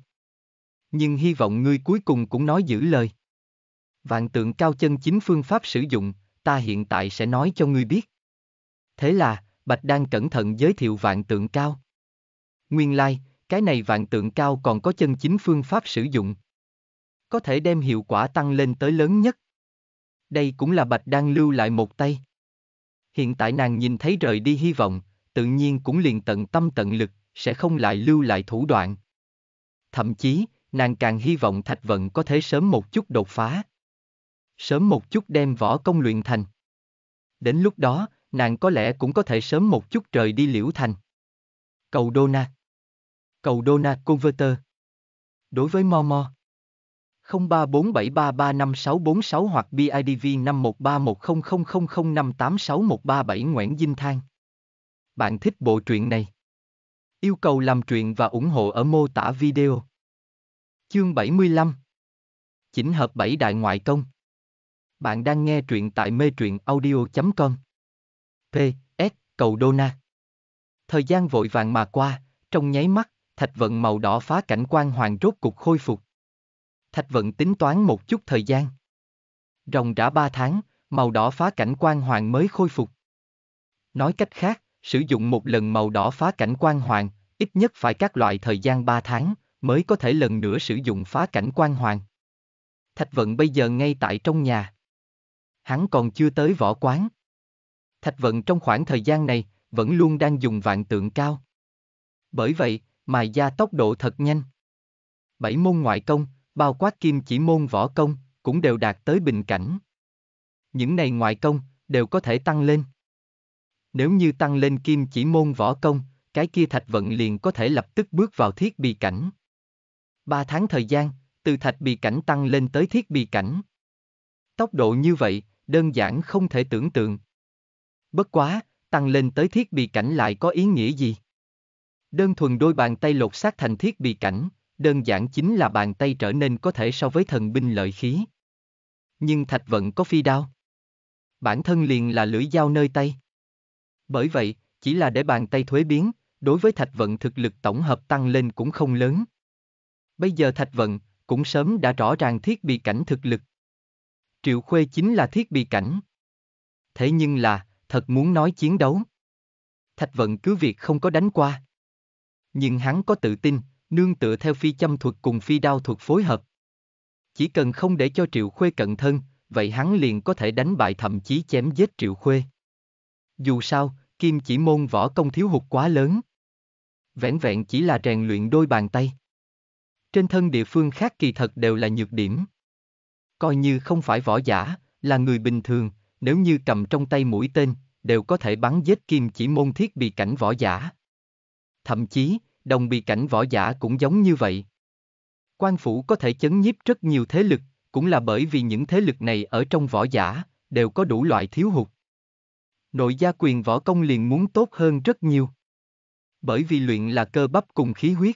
Nhưng hy vọng ngươi cuối cùng cũng nói giữ lời. Vạn tượng cao chân chính phương pháp sử dụng, ta hiện tại sẽ nói cho ngươi biết. Thế là, Bạch Đan cẩn thận giới thiệu vạn tượng cao. Nguyên lai, cái này vạn tượng cao còn có chân chính phương pháp sử dụng. Có thể đem hiệu quả tăng lên tới lớn nhất đây cũng là Bạch đang lưu lại một tay. Hiện tại nàng nhìn thấy rời đi hy vọng, tự nhiên cũng liền tận tâm tận lực, sẽ không lại lưu lại thủ đoạn. Thậm chí, nàng càng hy vọng Thạch Vận có thể sớm một chút đột phá. Sớm một chút đem võ công luyện thành. Đến lúc đó, nàng có lẽ cũng có thể sớm một chút rời đi liễu thành. Cầu Đô Na Cầu Đô Na Converter Đối với Mo Mo 0347335646 hoặc BIDV 5131000586137137 Nguyễn Dinh Thang. Bạn thích bộ truyện này? Yêu cầu làm truyện và ủng hộ ở mô tả video. Chương 75 Chỉnh hợp 7 đại ngoại công Bạn đang nghe truyện tại mê truyện audio.com P. S. Cầu Đô Na Thời gian vội vàng mà qua, trong nháy mắt, thạch vận màu đỏ phá cảnh quan hoàng rốt cục khôi phục, Thạch Vận tính toán một chút thời gian. rồng rã ba tháng, màu đỏ phá cảnh quan hoàng mới khôi phục. Nói cách khác, sử dụng một lần màu đỏ phá cảnh quan hoàng, ít nhất phải các loại thời gian ba tháng, mới có thể lần nữa sử dụng phá cảnh quan hoàng. Thạch Vận bây giờ ngay tại trong nhà. Hắn còn chưa tới võ quán. Thạch Vận trong khoảng thời gian này, vẫn luôn đang dùng vạn tượng cao. Bởi vậy, mài da tốc độ thật nhanh. Bảy môn ngoại công, bao quát kim chỉ môn võ công, cũng đều đạt tới bình cảnh. Những này ngoại công, đều có thể tăng lên. Nếu như tăng lên kim chỉ môn võ công, cái kia thạch vận liền có thể lập tức bước vào thiết bị cảnh. Ba tháng thời gian, từ thạch bị cảnh tăng lên tới thiết bị cảnh. Tốc độ như vậy, đơn giản không thể tưởng tượng. Bất quá, tăng lên tới thiết bị cảnh lại có ý nghĩa gì? Đơn thuần đôi bàn tay lột xác thành thiết bị cảnh, đơn giản chính là bàn tay trở nên có thể so với thần binh lợi khí. Nhưng Thạch Vận có phi đao. Bản thân liền là lưỡi dao nơi tay. Bởi vậy, chỉ là để bàn tay thuế biến, đối với Thạch Vận thực lực tổng hợp tăng lên cũng không lớn. Bây giờ Thạch Vận cũng sớm đã rõ ràng thiết bị cảnh thực lực. Triệu Khuê chính là thiết bị cảnh. Thế nhưng là, thật muốn nói chiến đấu. Thạch Vận cứ việc không có đánh qua. Nhưng hắn có tự tin, nương tựa theo phi châm thuật cùng phi đao thuật phối hợp. Chỉ cần không để cho Triệu Khuê cận thân, vậy hắn liền có thể đánh bại thậm chí chém giết Triệu Khuê. Dù sao, kim chỉ môn võ công thiếu hụt quá lớn. vẹn vẹn chỉ là rèn luyện đôi bàn tay. Trên thân địa phương khác kỳ thật đều là nhược điểm. Coi như không phải võ giả, là người bình thường, nếu như cầm trong tay mũi tên, đều có thể bắn giết kim chỉ môn thiết bị cảnh võ giả. Thậm chí, đồng bị cảnh võ giả cũng giống như vậy. Quan phủ có thể chấn nhiếp rất nhiều thế lực, cũng là bởi vì những thế lực này ở trong võ giả, đều có đủ loại thiếu hụt. Nội gia quyền võ công liền muốn tốt hơn rất nhiều. Bởi vì luyện là cơ bắp cùng khí huyết.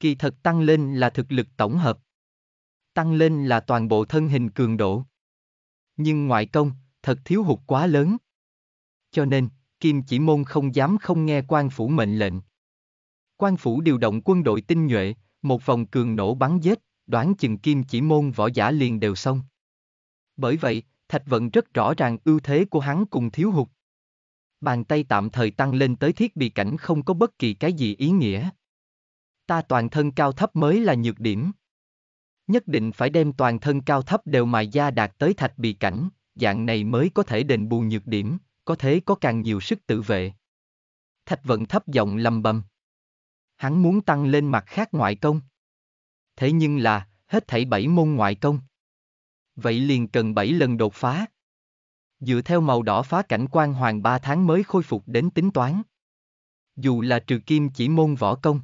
Kỳ thật tăng lên là thực lực tổng hợp. Tăng lên là toàn bộ thân hình cường độ. Nhưng ngoại công, thật thiếu hụt quá lớn. Cho nên, Kim chỉ môn không dám không nghe quan phủ mệnh lệnh. Quan phủ điều động quân đội tinh nhuệ, một vòng cường nổ bắn giết, đoán chừng kim chỉ môn võ giả liền đều xong. Bởi vậy, Thạch Vận rất rõ ràng ưu thế của hắn cùng thiếu hụt. Bàn tay tạm thời tăng lên tới thiết bị cảnh không có bất kỳ cái gì ý nghĩa. Ta toàn thân cao thấp mới là nhược điểm. Nhất định phải đem toàn thân cao thấp đều mài da đạt tới thạch bị cảnh, dạng này mới có thể đền bù nhược điểm, có thế có càng nhiều sức tự vệ. Thạch vận thấp giọng lầm bầm hắn muốn tăng lên mặt khác ngoại công. Thế nhưng là, hết thảy bảy môn ngoại công. Vậy liền cần bảy lần đột phá. Dựa theo màu đỏ phá cảnh quan hoàng ba tháng mới khôi phục đến tính toán. Dù là trừ kim chỉ môn võ công.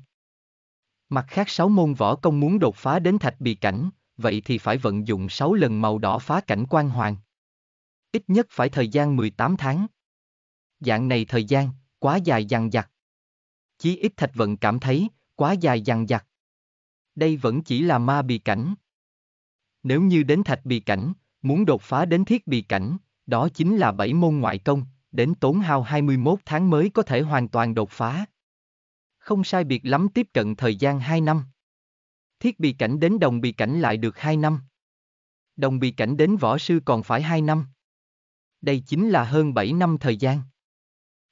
Mặt khác sáu môn võ công muốn đột phá đến thạch bị cảnh, vậy thì phải vận dụng sáu lần màu đỏ phá cảnh quan hoàng. Ít nhất phải thời gian 18 tháng. Dạng này thời gian, quá dài dằng dặc chí ít thạch vận cảm thấy, quá dài dằng dặc. Đây vẫn chỉ là ma bị cảnh. Nếu như đến thạch bị cảnh, muốn đột phá đến thiết bị cảnh, đó chính là bảy môn ngoại công, đến tốn hao 21 tháng mới có thể hoàn toàn đột phá. Không sai biệt lắm tiếp cận thời gian 2 năm. Thiết bị cảnh đến đồng bị cảnh lại được 2 năm. Đồng bị cảnh đến võ sư còn phải 2 năm. Đây chính là hơn 7 năm thời gian.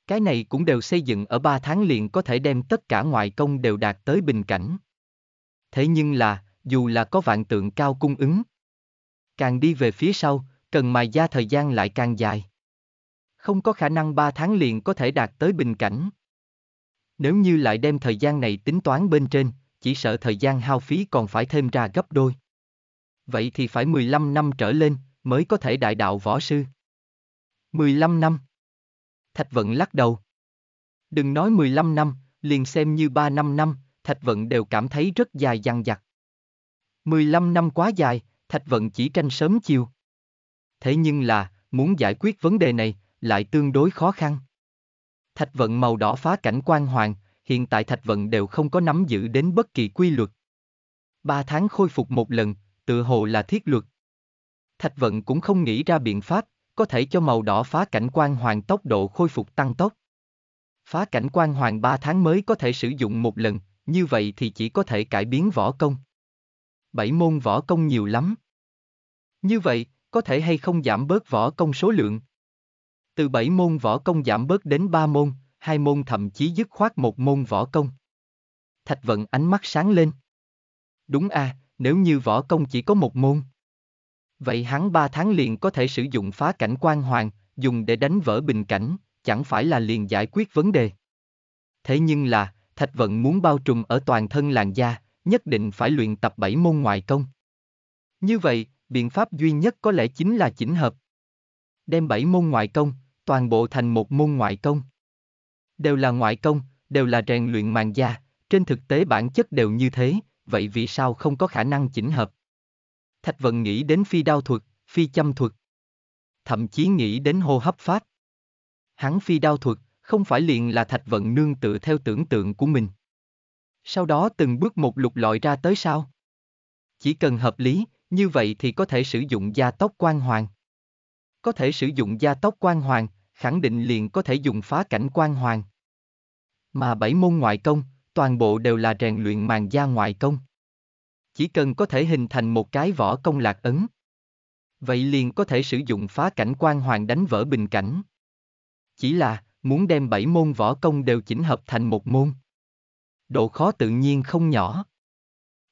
Cái này cũng đều xây dựng ở 3 tháng liền có thể đem tất cả ngoại công đều đạt tới bình cảnh. Thế nhưng là, dù là có vạn tượng cao cung ứng, càng đi về phía sau, cần mài gia thời gian lại càng dài. Không có khả năng 3 tháng liền có thể đạt tới bình cảnh. Nếu như lại đem thời gian này tính toán bên trên, chỉ sợ thời gian hao phí còn phải thêm ra gấp đôi. Vậy thì phải 15 năm trở lên mới có thể đại đạo võ sư. 15 năm. Thạch Vận lắc đầu. Đừng nói 15 năm, liền xem như 3 năm năm, Thạch Vận đều cảm thấy rất dài dằng dặc. 15 năm quá dài, Thạch Vận chỉ tranh sớm chiều. Thế nhưng là, muốn giải quyết vấn đề này, lại tương đối khó khăn. Thạch Vận màu đỏ phá cảnh quan hoàng, hiện tại Thạch Vận đều không có nắm giữ đến bất kỳ quy luật. Ba tháng khôi phục một lần, tự hồ là thiết luật. Thạch Vận cũng không nghĩ ra biện pháp, có thể cho màu đỏ phá cảnh quan hoàng tốc độ khôi phục tăng tốc. Phá cảnh quan hoàng 3 tháng mới có thể sử dụng một lần, như vậy thì chỉ có thể cải biến võ công. Bảy môn võ công nhiều lắm. Như vậy, có thể hay không giảm bớt võ công số lượng? Từ bảy môn võ công giảm bớt đến ba môn, hai môn thậm chí dứt khoát một môn võ công. Thạch vận ánh mắt sáng lên. Đúng a, à, nếu như võ công chỉ có một môn. Vậy hắn ba tháng liền có thể sử dụng phá cảnh quan hoàng, dùng để đánh vỡ bình cảnh, chẳng phải là liền giải quyết vấn đề. Thế nhưng là, Thạch Vận muốn bao trùm ở toàn thân làn da, nhất định phải luyện tập bảy môn ngoại công. Như vậy, biện pháp duy nhất có lẽ chính là chỉnh hợp. Đem bảy môn ngoại công, toàn bộ thành một môn ngoại công. Đều là ngoại công, đều là rèn luyện màn da, trên thực tế bản chất đều như thế, vậy vì sao không có khả năng chỉnh hợp? Thạch Vận nghĩ đến phi đao thuật, phi châm thuật. Thậm chí nghĩ đến hô hấp pháp. Hắn phi đao thuật, không phải liền là Thạch Vận nương tựa theo tưởng tượng của mình. Sau đó từng bước một lục lọi ra tới sao. Chỉ cần hợp lý, như vậy thì có thể sử dụng gia tốc quan hoàng. Có thể sử dụng gia tốc quan hoàng, khẳng định liền có thể dùng phá cảnh quan hoàng. Mà bảy môn ngoại công, toàn bộ đều là rèn luyện màn gia ngoại công chỉ cần có thể hình thành một cái võ công lạc ấn. Vậy liền có thể sử dụng phá cảnh quan hoàng đánh vỡ bình cảnh. Chỉ là, muốn đem bảy môn võ công đều chỉnh hợp thành một môn. Độ khó tự nhiên không nhỏ.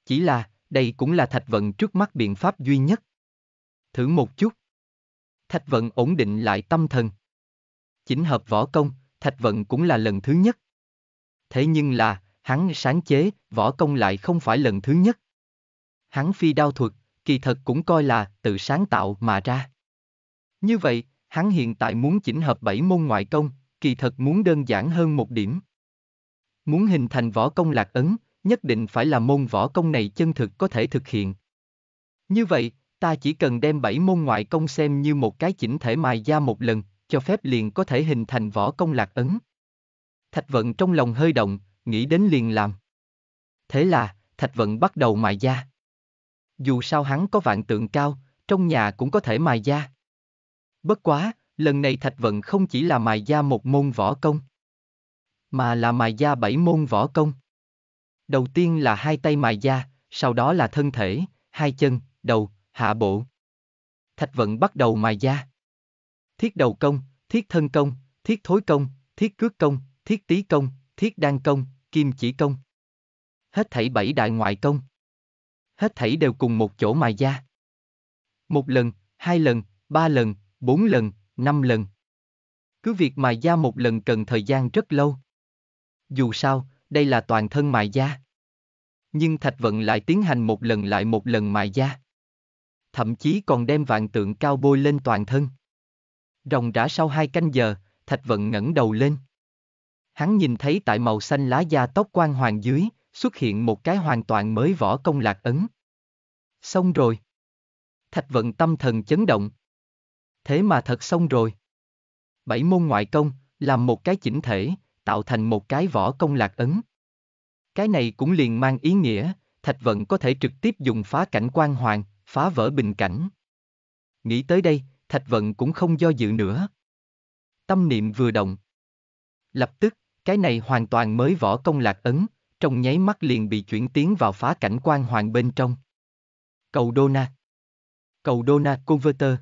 Chỉ là, đây cũng là thạch vận trước mắt biện pháp duy nhất. Thử một chút. Thạch vận ổn định lại tâm thần. Chỉnh hợp võ công, thạch vận cũng là lần thứ nhất. Thế nhưng là, hắn sáng chế, võ công lại không phải lần thứ nhất hắn phi đao thuật, kỳ thật cũng coi là tự sáng tạo mà ra. Như vậy, hắn hiện tại muốn chỉnh hợp bảy môn ngoại công, kỳ thật muốn đơn giản hơn một điểm. Muốn hình thành võ công lạc ấn, nhất định phải là môn võ công này chân thực có thể thực hiện. Như vậy, ta chỉ cần đem bảy môn ngoại công xem như một cái chỉnh thể mài da một lần, cho phép liền có thể hình thành võ công lạc ấn. Thạch vận trong lòng hơi động, nghĩ đến liền làm. Thế là, thạch vận bắt đầu mài da dù sao hắn có vạn tượng cao, trong nhà cũng có thể mài da. Bất quá, lần này Thạch Vận không chỉ là mài da một môn võ công, mà là mài da bảy môn võ công. Đầu tiên là hai tay mài da, sau đó là thân thể, hai chân, đầu, hạ bộ. Thạch Vận bắt đầu mài da. Thiết đầu công, thiết thân công, thiết thối công, thiết cước công, thiết tí công, thiết đan công, kim chỉ công. Hết thảy bảy đại ngoại công hết thảy đều cùng một chỗ mài da. Một lần, hai lần, ba lần, bốn lần, năm lần. Cứ việc mài da một lần cần thời gian rất lâu. Dù sao, đây là toàn thân mài da. Nhưng Thạch Vận lại tiến hành một lần lại một lần mài da. Thậm chí còn đem vạn tượng cao bôi lên toàn thân. Rồng rã sau hai canh giờ, Thạch Vận ngẩng đầu lên. Hắn nhìn thấy tại màu xanh lá da tóc quan hoàng dưới, xuất hiện một cái hoàn toàn mới võ công lạc ấn. Xong rồi. Thạch vận tâm thần chấn động. Thế mà thật xong rồi. Bảy môn ngoại công, làm một cái chỉnh thể, tạo thành một cái võ công lạc ấn. Cái này cũng liền mang ý nghĩa, thạch vận có thể trực tiếp dùng phá cảnh quan hoàng, phá vỡ bình cảnh. Nghĩ tới đây, thạch vận cũng không do dự nữa. Tâm niệm vừa động. Lập tức, cái này hoàn toàn mới võ công lạc ấn, trong nháy mắt liền bị chuyển tiến vào phá cảnh quan hoàng bên trong. Cầu Dona Cầu Dona Converter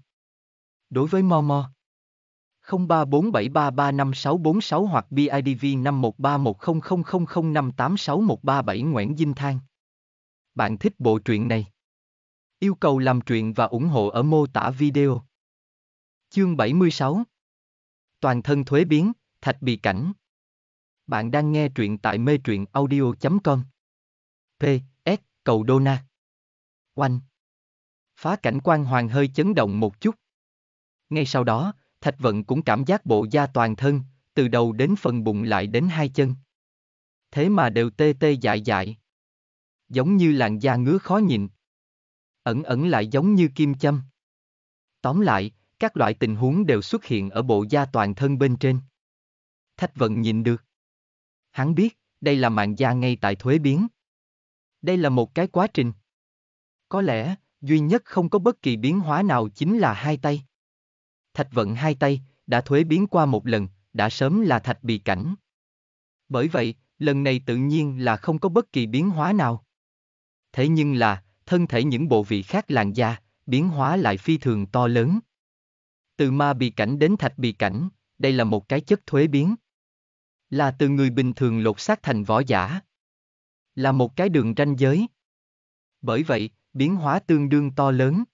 Đối với Momo 0347335646 hoặc BIDV 51310000586137137 Nguyễn Dinh Thang Bạn thích bộ truyện này? Yêu cầu làm truyện và ủng hộ ở mô tả video. Chương 76 Toàn thân thuế biến, thạch bị cảnh bạn đang nghe truyện tại mê truyện audio.com. P. S. Cầu Đô Na. Oanh. Phá cảnh quan hoàng hơi chấn động một chút. Ngay sau đó, Thạch Vận cũng cảm giác bộ da toàn thân, từ đầu đến phần bụng lại đến hai chân. Thế mà đều tê tê dại dại. Giống như làn da ngứa khó nhìn. Ẩn ẩn lại giống như kim châm. Tóm lại, các loại tình huống đều xuất hiện ở bộ da toàn thân bên trên. Thạch Vận nhìn được hắn biết, đây là mạng gia ngay tại thuế biến. Đây là một cái quá trình. Có lẽ, duy nhất không có bất kỳ biến hóa nào chính là hai tay. Thạch vận hai tay, đã thuế biến qua một lần, đã sớm là thạch bị cảnh. Bởi vậy, lần này tự nhiên là không có bất kỳ biến hóa nào. Thế nhưng là, thân thể những bộ vị khác làn da, biến hóa lại phi thường to lớn. Từ ma bị cảnh đến thạch bị cảnh, đây là một cái chất thuế biến. Là từ người bình thường lột xác thành võ giả. Là một cái đường ranh giới. Bởi vậy, biến hóa tương đương to lớn.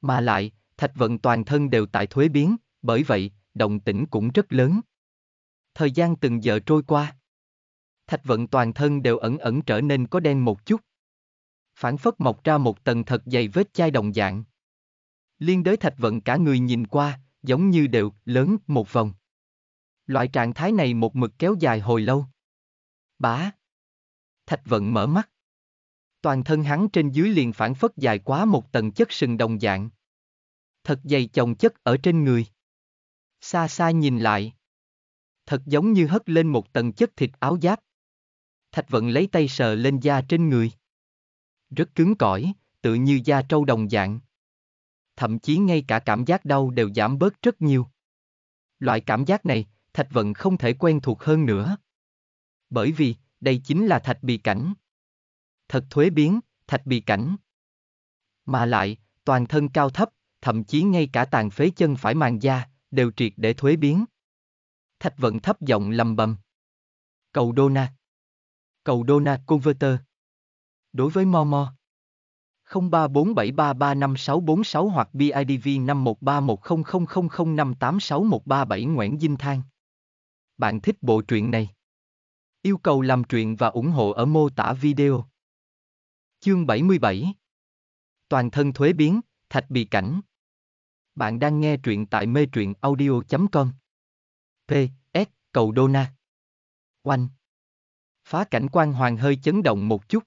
Mà lại, thạch vận toàn thân đều tại thuế biến, bởi vậy, động tĩnh cũng rất lớn. Thời gian từng giờ trôi qua. Thạch vận toàn thân đều ẩn ẩn trở nên có đen một chút. Phản phất mọc ra một tầng thật dày vết chai đồng dạng. Liên đới thạch vận cả người nhìn qua, giống như đều lớn một vòng. Loại trạng thái này một mực kéo dài hồi lâu. Bá. Thạch vận mở mắt. Toàn thân hắn trên dưới liền phản phất dài quá một tầng chất sừng đồng dạng. Thật dày chồng chất ở trên người. Xa xa nhìn lại. Thật giống như hất lên một tầng chất thịt áo giáp. Thạch vận lấy tay sờ lên da trên người. Rất cứng cỏi, tự như da trâu đồng dạng. Thậm chí ngay cả cảm giác đau đều giảm bớt rất nhiều. Loại cảm giác này, Thạch Vận không thể quen thuộc hơn nữa. Bởi vì, đây chính là Thạch Bị Cảnh. Thật thuế biến, Thạch Bị Cảnh. Mà lại, toàn thân cao thấp, thậm chí ngay cả tàn phế chân phải màng da, đều triệt để thuế biến. Thạch Vận thấp giọng lầm bầm. Cầu Dona. Cầu Dona Converter. Đối với mo mo 0347335646 hoặc BIDV 51310000586137 Nguyễn Dinh Thang. Bạn thích bộ truyện này? Yêu cầu làm truyện và ủng hộ ở mô tả video. Chương 77 Toàn thân thuế biến, thạch bị cảnh. Bạn đang nghe truyện tại mê truyện audio.com. P. S. Cầu Đô Na. Oanh. Phá cảnh quan hoàng hơi chấn động một chút.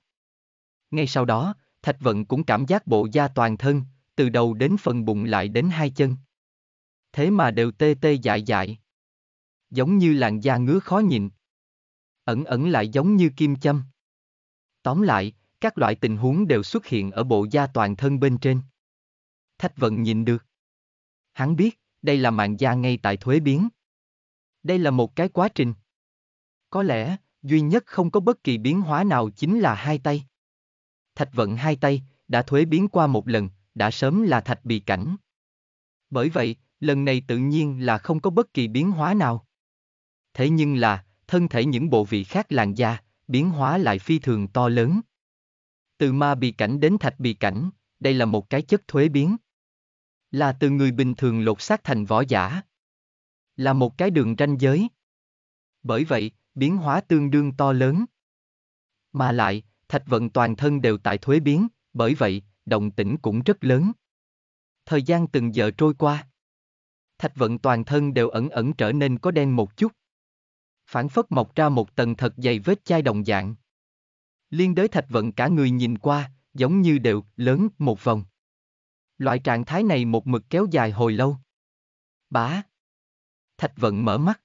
Ngay sau đó, Thạch Vận cũng cảm giác bộ da toàn thân, từ đầu đến phần bụng lại đến hai chân. Thế mà đều tê tê dại dại giống như làn da ngứa khó nhịn. Ẩn ẩn lại giống như kim châm. Tóm lại, các loại tình huống đều xuất hiện ở bộ da toàn thân bên trên. Thách vận nhìn được. Hắn biết, đây là mạng da ngay tại thuế biến. Đây là một cái quá trình. Có lẽ, duy nhất không có bất kỳ biến hóa nào chính là hai tay. Thạch vận hai tay, đã thuế biến qua một lần, đã sớm là thạch bị cảnh. Bởi vậy, lần này tự nhiên là không có bất kỳ biến hóa nào thế nhưng là, thân thể những bộ vị khác làn da, biến hóa lại phi thường to lớn. Từ ma bị cảnh đến thạch bị cảnh, đây là một cái chất thuế biến. Là từ người bình thường lột xác thành võ giả. Là một cái đường ranh giới. Bởi vậy, biến hóa tương đương to lớn. Mà lại, thạch vận toàn thân đều tại thuế biến, bởi vậy, động tĩnh cũng rất lớn. Thời gian từng giờ trôi qua. Thạch vận toàn thân đều ẩn ẩn trở nên có đen một chút, phản phất mọc ra một tầng thật dày vết chai đồng dạng. Liên đới thạch vận cả người nhìn qua, giống như đều, lớn, một vòng. Loại trạng thái này một mực kéo dài hồi lâu. Bá. Thạch vận mở mắt.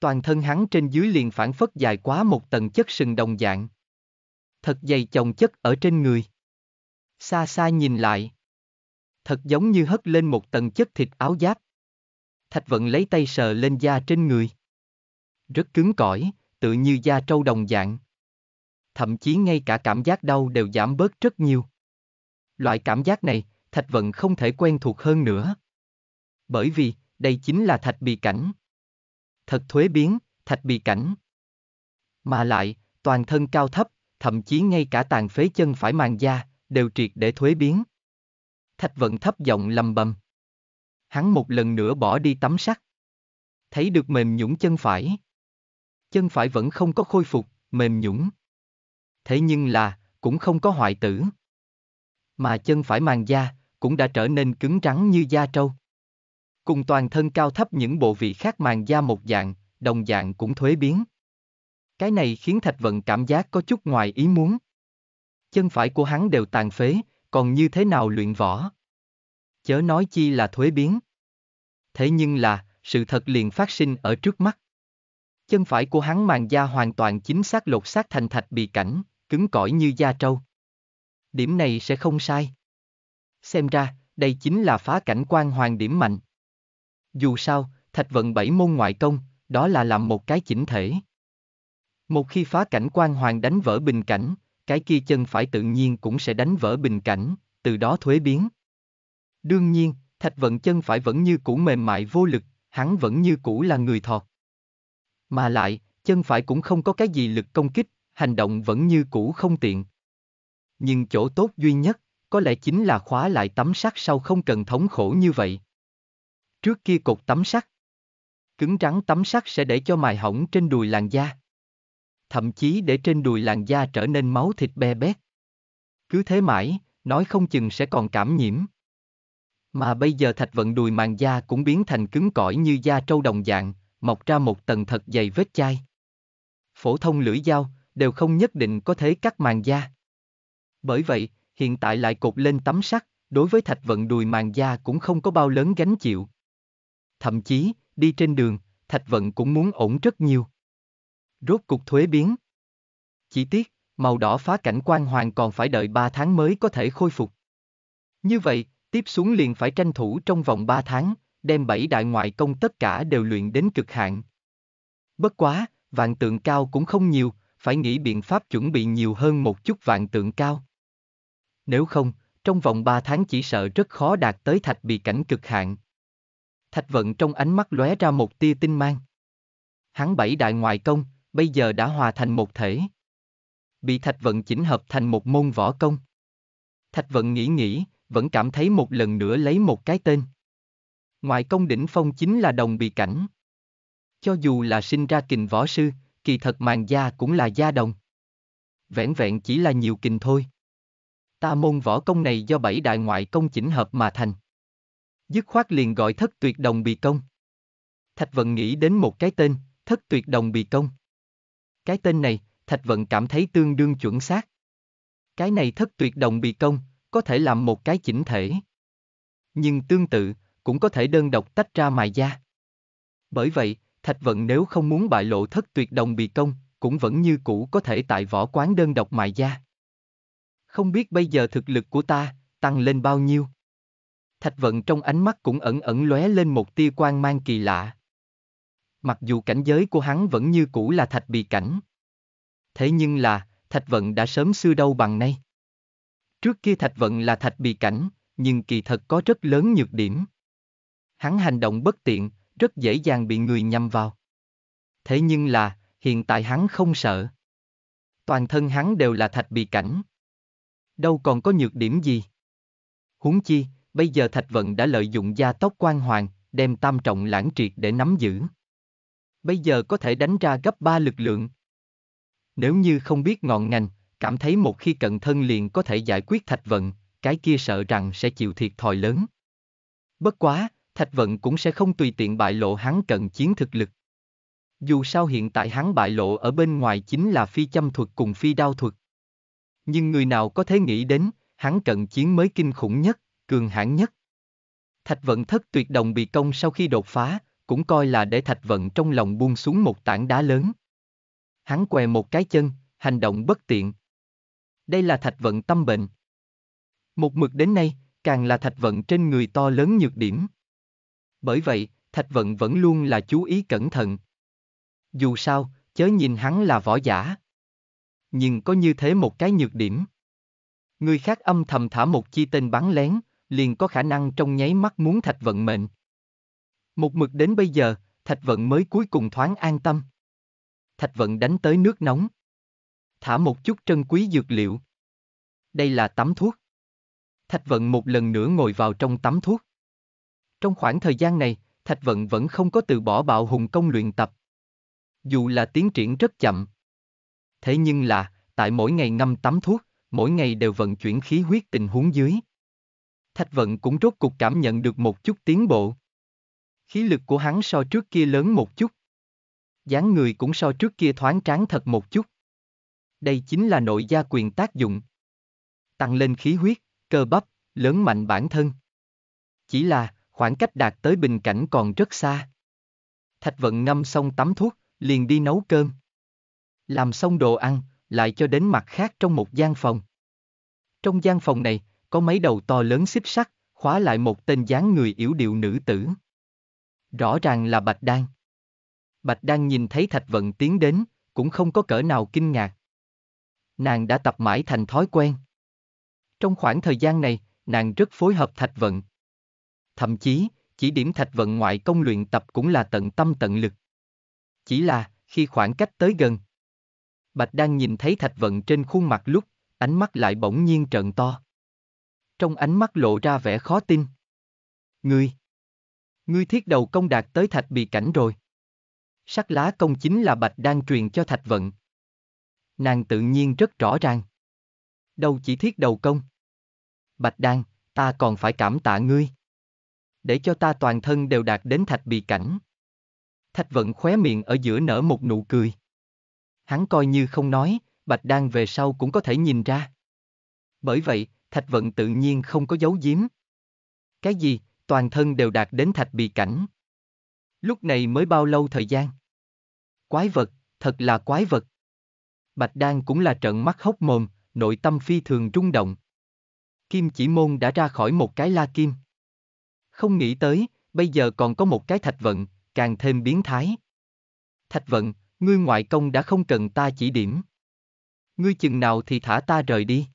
Toàn thân hắn trên dưới liền phản phất dài quá một tầng chất sừng đồng dạng. Thật dày chồng chất ở trên người. Xa xa nhìn lại. Thật giống như hất lên một tầng chất thịt áo giáp. Thạch vận lấy tay sờ lên da trên người rất cứng cỏi, tự như da trâu đồng dạng. Thậm chí ngay cả cảm giác đau đều giảm bớt rất nhiều. Loại cảm giác này, Thạch Vận không thể quen thuộc hơn nữa. Bởi vì, đây chính là Thạch Bì Cảnh. Thật thuế biến, Thạch Bì Cảnh. Mà lại, toàn thân cao thấp, thậm chí ngay cả tàn phế chân phải màng da, đều triệt để thuế biến. Thạch Vận thấp giọng lầm bầm. Hắn một lần nữa bỏ đi tắm sắt. Thấy được mềm nhũng chân phải chân phải vẫn không có khôi phục, mềm nhũng. Thế nhưng là, cũng không có hoại tử. Mà chân phải màng da, cũng đã trở nên cứng rắn như da trâu. Cùng toàn thân cao thấp những bộ vị khác màng da một dạng, đồng dạng cũng thuế biến. Cái này khiến Thạch Vận cảm giác có chút ngoài ý muốn. Chân phải của hắn đều tàn phế, còn như thế nào luyện võ? Chớ nói chi là thuế biến. Thế nhưng là, sự thật liền phát sinh ở trước mắt. Chân phải của hắn màn da hoàn toàn chính xác lột xác thành thạch bị cảnh, cứng cỏi như da trâu. Điểm này sẽ không sai. Xem ra, đây chính là phá cảnh quan hoàn điểm mạnh. Dù sao, thạch vận bảy môn ngoại công, đó là làm một cái chỉnh thể. Một khi phá cảnh quan hoàn đánh vỡ bình cảnh, cái kia chân phải tự nhiên cũng sẽ đánh vỡ bình cảnh, từ đó thuế biến. Đương nhiên, thạch vận chân phải vẫn như cũ mềm mại vô lực, hắn vẫn như cũ là người thọt. Mà lại, chân phải cũng không có cái gì lực công kích, hành động vẫn như cũ không tiện. Nhưng chỗ tốt duy nhất, có lẽ chính là khóa lại tấm sắt sau không cần thống khổ như vậy. Trước kia cột tấm sắt. Cứng rắn tấm sắt sẽ để cho mài hỏng trên đùi làn da. Thậm chí để trên đùi làn da trở nên máu thịt be bét. Cứ thế mãi, nói không chừng sẽ còn cảm nhiễm. Mà bây giờ thạch vận đùi màn da cũng biến thành cứng cỏi như da trâu đồng dạng, mọc ra một tầng thật dày vết chai. Phổ thông lưỡi dao, đều không nhất định có thể cắt màng da. Bởi vậy, hiện tại lại cột lên tấm sắt, đối với thạch vận đùi màng da cũng không có bao lớn gánh chịu. Thậm chí, đi trên đường, thạch vận cũng muốn ổn rất nhiều. Rốt cục thuế biến. Chỉ tiếc, màu đỏ phá cảnh quan hoàng còn phải đợi 3 tháng mới có thể khôi phục. Như vậy, tiếp xuống liền phải tranh thủ trong vòng 3 tháng, đem bảy đại ngoại công tất cả đều luyện đến cực hạn. Bất quá, vạn tượng cao cũng không nhiều, phải nghĩ biện pháp chuẩn bị nhiều hơn một chút vạn tượng cao. Nếu không, trong vòng 3 tháng chỉ sợ rất khó đạt tới thạch bị cảnh cực hạn. Thạch vận trong ánh mắt lóe ra một tia tinh mang. Hắn bảy đại ngoại công, bây giờ đã hòa thành một thể. Bị thạch vận chỉnh hợp thành một môn võ công. Thạch vận nghĩ nghĩ, vẫn cảm thấy một lần nữa lấy một cái tên ngoại công đỉnh phong chính là đồng bị cảnh. Cho dù là sinh ra kình võ sư, kỳ thật màn gia cũng là gia đồng. Vẹn vẹn chỉ là nhiều kình thôi. Ta môn võ công này do bảy đại ngoại công chỉnh hợp mà thành. Dứt khoát liền gọi thất tuyệt đồng bị công. Thạch Vận nghĩ đến một cái tên, thất tuyệt đồng bị công. Cái tên này, Thạch Vận cảm thấy tương đương chuẩn xác. Cái này thất tuyệt đồng bị công, có thể làm một cái chỉnh thể. Nhưng tương tự, cũng có thể đơn độc tách ra mài da. Bởi vậy, Thạch Vận nếu không muốn bại lộ thất tuyệt đồng bị công, cũng vẫn như cũ có thể tại võ quán đơn độc mài da. Không biết bây giờ thực lực của ta, tăng lên bao nhiêu? Thạch Vận trong ánh mắt cũng ẩn ẩn lóe lên một tia quan mang kỳ lạ. Mặc dù cảnh giới của hắn vẫn như cũ là thạch bị cảnh. Thế nhưng là, Thạch Vận đã sớm xưa đâu bằng nay. Trước kia Thạch Vận là thạch bị cảnh, nhưng kỳ thật có rất lớn nhược điểm hắn hành động bất tiện, rất dễ dàng bị người nhầm vào. Thế nhưng là, hiện tại hắn không sợ. Toàn thân hắn đều là thạch bị cảnh. Đâu còn có nhược điểm gì. Huống chi, bây giờ thạch vận đã lợi dụng gia tốc quan hoàng, đem tam trọng lãng triệt để nắm giữ. Bây giờ có thể đánh ra gấp ba lực lượng. Nếu như không biết ngọn ngành, cảm thấy một khi cận thân liền có thể giải quyết thạch vận, cái kia sợ rằng sẽ chịu thiệt thòi lớn. Bất quá, Thạch Vận cũng sẽ không tùy tiện bại lộ hắn cận chiến thực lực. Dù sao hiện tại hắn bại lộ ở bên ngoài chính là phi châm thuật cùng phi đao thuật. Nhưng người nào có thể nghĩ đến, hắn cận chiến mới kinh khủng nhất, cường hãn nhất. Thạch Vận thất tuyệt đồng bị công sau khi đột phá, cũng coi là để Thạch Vận trong lòng buông xuống một tảng đá lớn. Hắn què một cái chân, hành động bất tiện. Đây là Thạch Vận tâm bệnh. Một mực đến nay, càng là Thạch Vận trên người to lớn nhược điểm. Bởi vậy, Thạch Vận vẫn luôn là chú ý cẩn thận. Dù sao, chớ nhìn hắn là võ giả. Nhưng có như thế một cái nhược điểm. Người khác âm thầm thả một chi tên bắn lén, liền có khả năng trong nháy mắt muốn Thạch Vận mệnh. Một mực đến bây giờ, Thạch Vận mới cuối cùng thoáng an tâm. Thạch Vận đánh tới nước nóng. Thả một chút trân quý dược liệu. Đây là tắm thuốc. Thạch Vận một lần nữa ngồi vào trong tắm thuốc. Trong khoảng thời gian này, Thạch Vận vẫn không có từ bỏ bạo hùng công luyện tập. Dù là tiến triển rất chậm. Thế nhưng là, tại mỗi ngày ngâm tắm thuốc, mỗi ngày đều vận chuyển khí huyết tình huống dưới. Thạch Vận cũng rốt cục cảm nhận được một chút tiến bộ. Khí lực của hắn so trước kia lớn một chút. dáng người cũng so trước kia thoáng tráng thật một chút. Đây chính là nội gia quyền tác dụng. Tăng lên khí huyết, cơ bắp, lớn mạnh bản thân. Chỉ là, khoảng cách đạt tới bình cảnh còn rất xa. Thạch vận ngâm xong tắm thuốc, liền đi nấu cơm. Làm xong đồ ăn, lại cho đến mặt khác trong một gian phòng. Trong gian phòng này, có mấy đầu to lớn xích sắt, khóa lại một tên dáng người yếu điệu nữ tử. Rõ ràng là Bạch Đan. Bạch Đan nhìn thấy Thạch Vận tiến đến, cũng không có cỡ nào kinh ngạc. Nàng đã tập mãi thành thói quen. Trong khoảng thời gian này, nàng rất phối hợp Thạch Vận thậm chí, chỉ điểm thạch vận ngoại công luyện tập cũng là tận tâm tận lực. Chỉ là, khi khoảng cách tới gần, Bạch đang nhìn thấy thạch vận trên khuôn mặt lúc, ánh mắt lại bỗng nhiên trợn to. Trong ánh mắt lộ ra vẻ khó tin. Ngươi! Ngươi thiết đầu công đạt tới thạch bị cảnh rồi. Sắc lá công chính là Bạch đang truyền cho thạch vận. Nàng tự nhiên rất rõ ràng. Đâu chỉ thiết đầu công. Bạch Đan, ta còn phải cảm tạ ngươi để cho ta toàn thân đều đạt đến thạch bị cảnh. Thạch vận khóe miệng ở giữa nở một nụ cười. Hắn coi như không nói, Bạch Đan về sau cũng có thể nhìn ra. Bởi vậy, Thạch vận tự nhiên không có giấu giếm. Cái gì, toàn thân đều đạt đến thạch bị cảnh. Lúc này mới bao lâu thời gian? Quái vật, thật là quái vật. Bạch Đan cũng là trận mắt hốc mồm, nội tâm phi thường rung động. Kim chỉ môn đã ra khỏi một cái la kim. Không nghĩ tới, bây giờ còn có một cái thạch vận, càng thêm biến thái. Thạch vận, ngươi ngoại công đã không cần ta chỉ điểm. Ngươi chừng nào thì thả ta rời đi.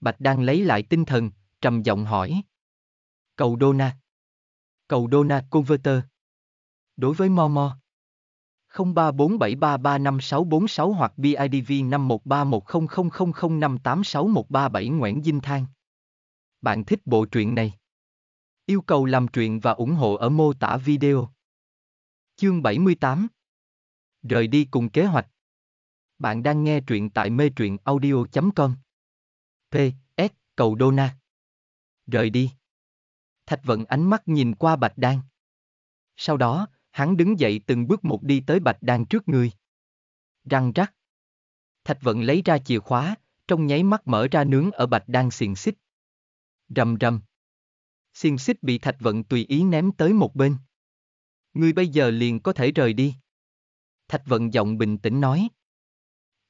Bạch đang lấy lại tinh thần, trầm giọng hỏi. Cầu Dona. Cầu Dona Converter. Đối với Momo. 0347335646 hoặc BIDV 51310000586137 Nguyễn Dinh Thang. Bạn thích bộ truyện này? Yêu cầu làm truyện và ủng hộ ở mô tả video. Chương 78 Rời đi cùng kế hoạch Bạn đang nghe truyện tại mê truyện audio.com P. S. Cầu Đô Na Rời đi Thạch vận ánh mắt nhìn qua Bạch Đan Sau đó, hắn đứng dậy từng bước một đi tới Bạch Đan trước người Răng rắc Thạch vận lấy ra chìa khóa, trong nháy mắt mở ra nướng ở Bạch Đan xiềng xích Rầm rầm xiềng xích bị thạch vận tùy ý ném tới một bên. Ngươi bây giờ liền có thể rời đi. Thạch vận giọng bình tĩnh nói.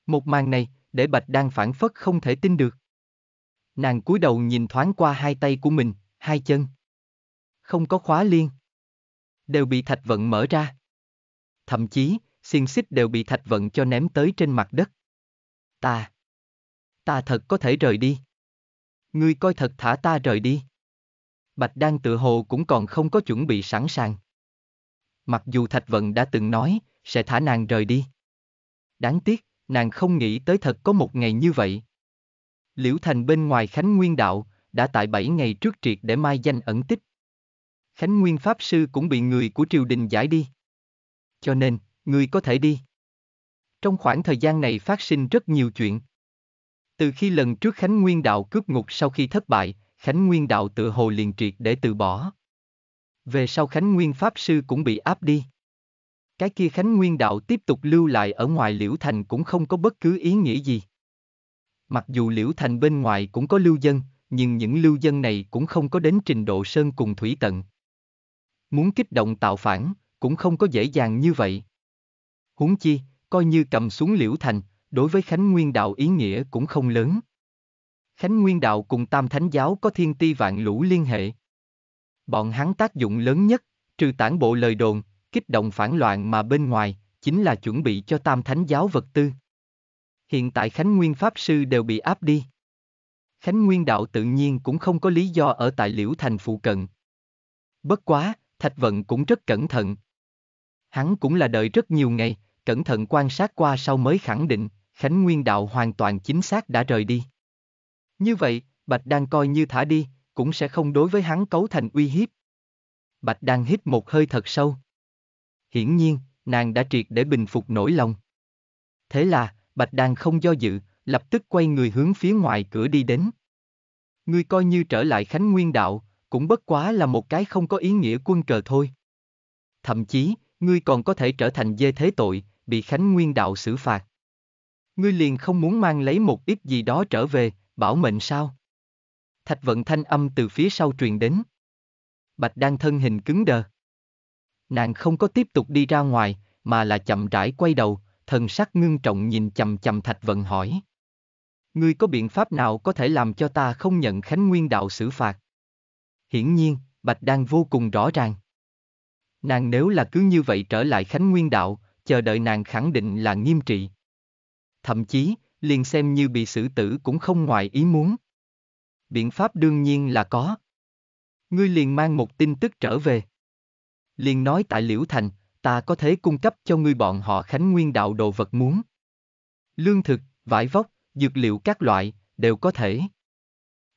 Một màn này, để Bạch đang phản phất không thể tin được. Nàng cúi đầu nhìn thoáng qua hai tay của mình, hai chân. Không có khóa liên. Đều bị thạch vận mở ra. Thậm chí, xiên xích đều bị thạch vận cho ném tới trên mặt đất. Ta. Ta thật có thể rời đi. Ngươi coi thật thả ta rời đi. Bạch Đan tự hồ cũng còn không có chuẩn bị sẵn sàng. Mặc dù Thạch Vận đã từng nói, sẽ thả nàng rời đi. Đáng tiếc, nàng không nghĩ tới thật có một ngày như vậy. Liễu Thành bên ngoài Khánh Nguyên Đạo, đã tại bảy ngày trước triệt để mai danh ẩn tích. Khánh Nguyên Pháp Sư cũng bị người của triều đình giải đi. Cho nên, người có thể đi. Trong khoảng thời gian này phát sinh rất nhiều chuyện. Từ khi lần trước Khánh Nguyên Đạo cướp ngục sau khi thất bại, Khánh Nguyên Đạo tự hồ liền triệt để từ bỏ. Về sau Khánh Nguyên Pháp Sư cũng bị áp đi. Cái kia Khánh Nguyên Đạo tiếp tục lưu lại ở ngoài Liễu Thành cũng không có bất cứ ý nghĩa gì. Mặc dù Liễu Thành bên ngoài cũng có lưu dân, nhưng những lưu dân này cũng không có đến trình độ sơn cùng thủy tận. Muốn kích động tạo phản, cũng không có dễ dàng như vậy. Huống chi, coi như cầm xuống Liễu Thành, đối với Khánh Nguyên Đạo ý nghĩa cũng không lớn. Khánh Nguyên Đạo cùng Tam Thánh Giáo có thiên ti vạn lũ liên hệ. Bọn hắn tác dụng lớn nhất, trừ tản bộ lời đồn, kích động phản loạn mà bên ngoài, chính là chuẩn bị cho Tam Thánh Giáo vật tư. Hiện tại Khánh Nguyên Pháp Sư đều bị áp đi. Khánh Nguyên Đạo tự nhiên cũng không có lý do ở tại Liễu Thành phụ cận. Bất quá, Thạch Vận cũng rất cẩn thận. Hắn cũng là đợi rất nhiều ngày, cẩn thận quan sát qua sau mới khẳng định, Khánh Nguyên Đạo hoàn toàn chính xác đã rời đi. Như vậy, Bạch Đan coi như thả đi, cũng sẽ không đối với hắn cấu thành uy hiếp. Bạch Đan hít một hơi thật sâu. Hiển nhiên, nàng đã triệt để bình phục nỗi lòng. Thế là, Bạch Đan không do dự, lập tức quay người hướng phía ngoài cửa đi đến. Ngươi coi như trở lại Khánh Nguyên Đạo, cũng bất quá là một cái không có ý nghĩa quân cờ thôi. Thậm chí, ngươi còn có thể trở thành dê thế tội, bị Khánh Nguyên Đạo xử phạt. Ngươi liền không muốn mang lấy một ít gì đó trở về, Bảo mệnh sao? Thạch vận thanh âm từ phía sau truyền đến. Bạch đang thân hình cứng đờ. Nàng không có tiếp tục đi ra ngoài, mà là chậm rãi quay đầu, thần sắc ngưng trọng nhìn chầm chầm thạch vận hỏi. Ngươi có biện pháp nào có thể làm cho ta không nhận Khánh Nguyên Đạo xử phạt? Hiển nhiên, Bạch đang vô cùng rõ ràng. Nàng nếu là cứ như vậy trở lại Khánh Nguyên Đạo, chờ đợi nàng khẳng định là nghiêm trị. Thậm chí, liền xem như bị xử tử cũng không ngoài ý muốn. Biện pháp đương nhiên là có. Ngươi liền mang một tin tức trở về. Liền nói tại Liễu Thành, ta có thể cung cấp cho ngươi bọn họ khánh nguyên đạo đồ vật muốn. Lương thực, vải vóc, dược liệu các loại, đều có thể.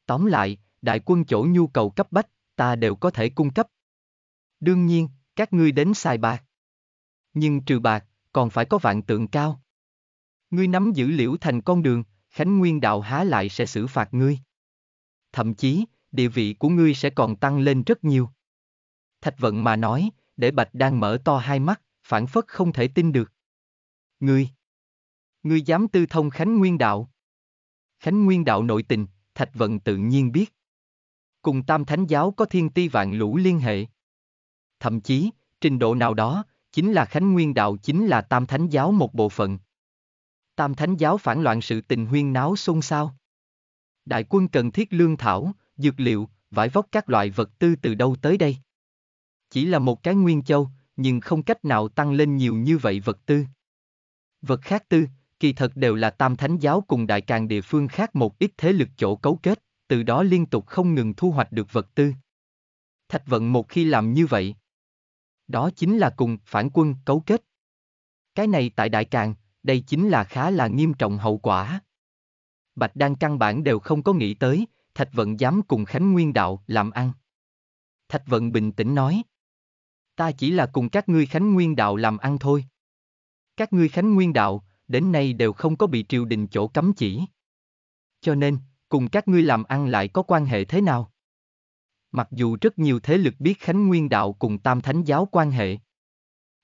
Tóm lại, đại quân chỗ nhu cầu cấp bách, ta đều có thể cung cấp. Đương nhiên, các ngươi đến xài bạc. Nhưng trừ bạc, còn phải có vạn tượng cao. Ngươi nắm giữ liễu thành con đường, Khánh Nguyên Đạo há lại sẽ xử phạt ngươi. Thậm chí, địa vị của ngươi sẽ còn tăng lên rất nhiều. Thạch vận mà nói, để Bạch đang mở to hai mắt, phản phất không thể tin được. Ngươi! Ngươi dám tư thông Khánh Nguyên Đạo! Khánh Nguyên Đạo nội tình, Thạch vận tự nhiên biết. Cùng Tam Thánh Giáo có thiên ti vạn lũ liên hệ. Thậm chí, trình độ nào đó, chính là Khánh Nguyên Đạo chính là Tam Thánh Giáo một bộ phận. Tam Thánh giáo phản loạn sự tình huyên náo xôn xao. Đại quân cần thiết lương thảo, dược liệu, vải vóc các loại vật tư từ đâu tới đây. Chỉ là một cái nguyên châu, nhưng không cách nào tăng lên nhiều như vậy vật tư. Vật khác tư, kỳ thật đều là tam thánh giáo cùng đại càng địa phương khác một ít thế lực chỗ cấu kết, từ đó liên tục không ngừng thu hoạch được vật tư. Thạch vận một khi làm như vậy, đó chính là cùng phản quân cấu kết. Cái này tại đại càng, đây chính là khá là nghiêm trọng hậu quả. Bạch Đăng căn bản đều không có nghĩ tới, Thạch Vận dám cùng Khánh Nguyên Đạo làm ăn. Thạch Vận bình tĩnh nói. Ta chỉ là cùng các ngươi Khánh Nguyên Đạo làm ăn thôi. Các ngươi Khánh Nguyên Đạo, đến nay đều không có bị triều đình chỗ cấm chỉ. Cho nên, cùng các ngươi làm ăn lại có quan hệ thế nào? Mặc dù rất nhiều thế lực biết Khánh Nguyên Đạo cùng Tam Thánh Giáo quan hệ,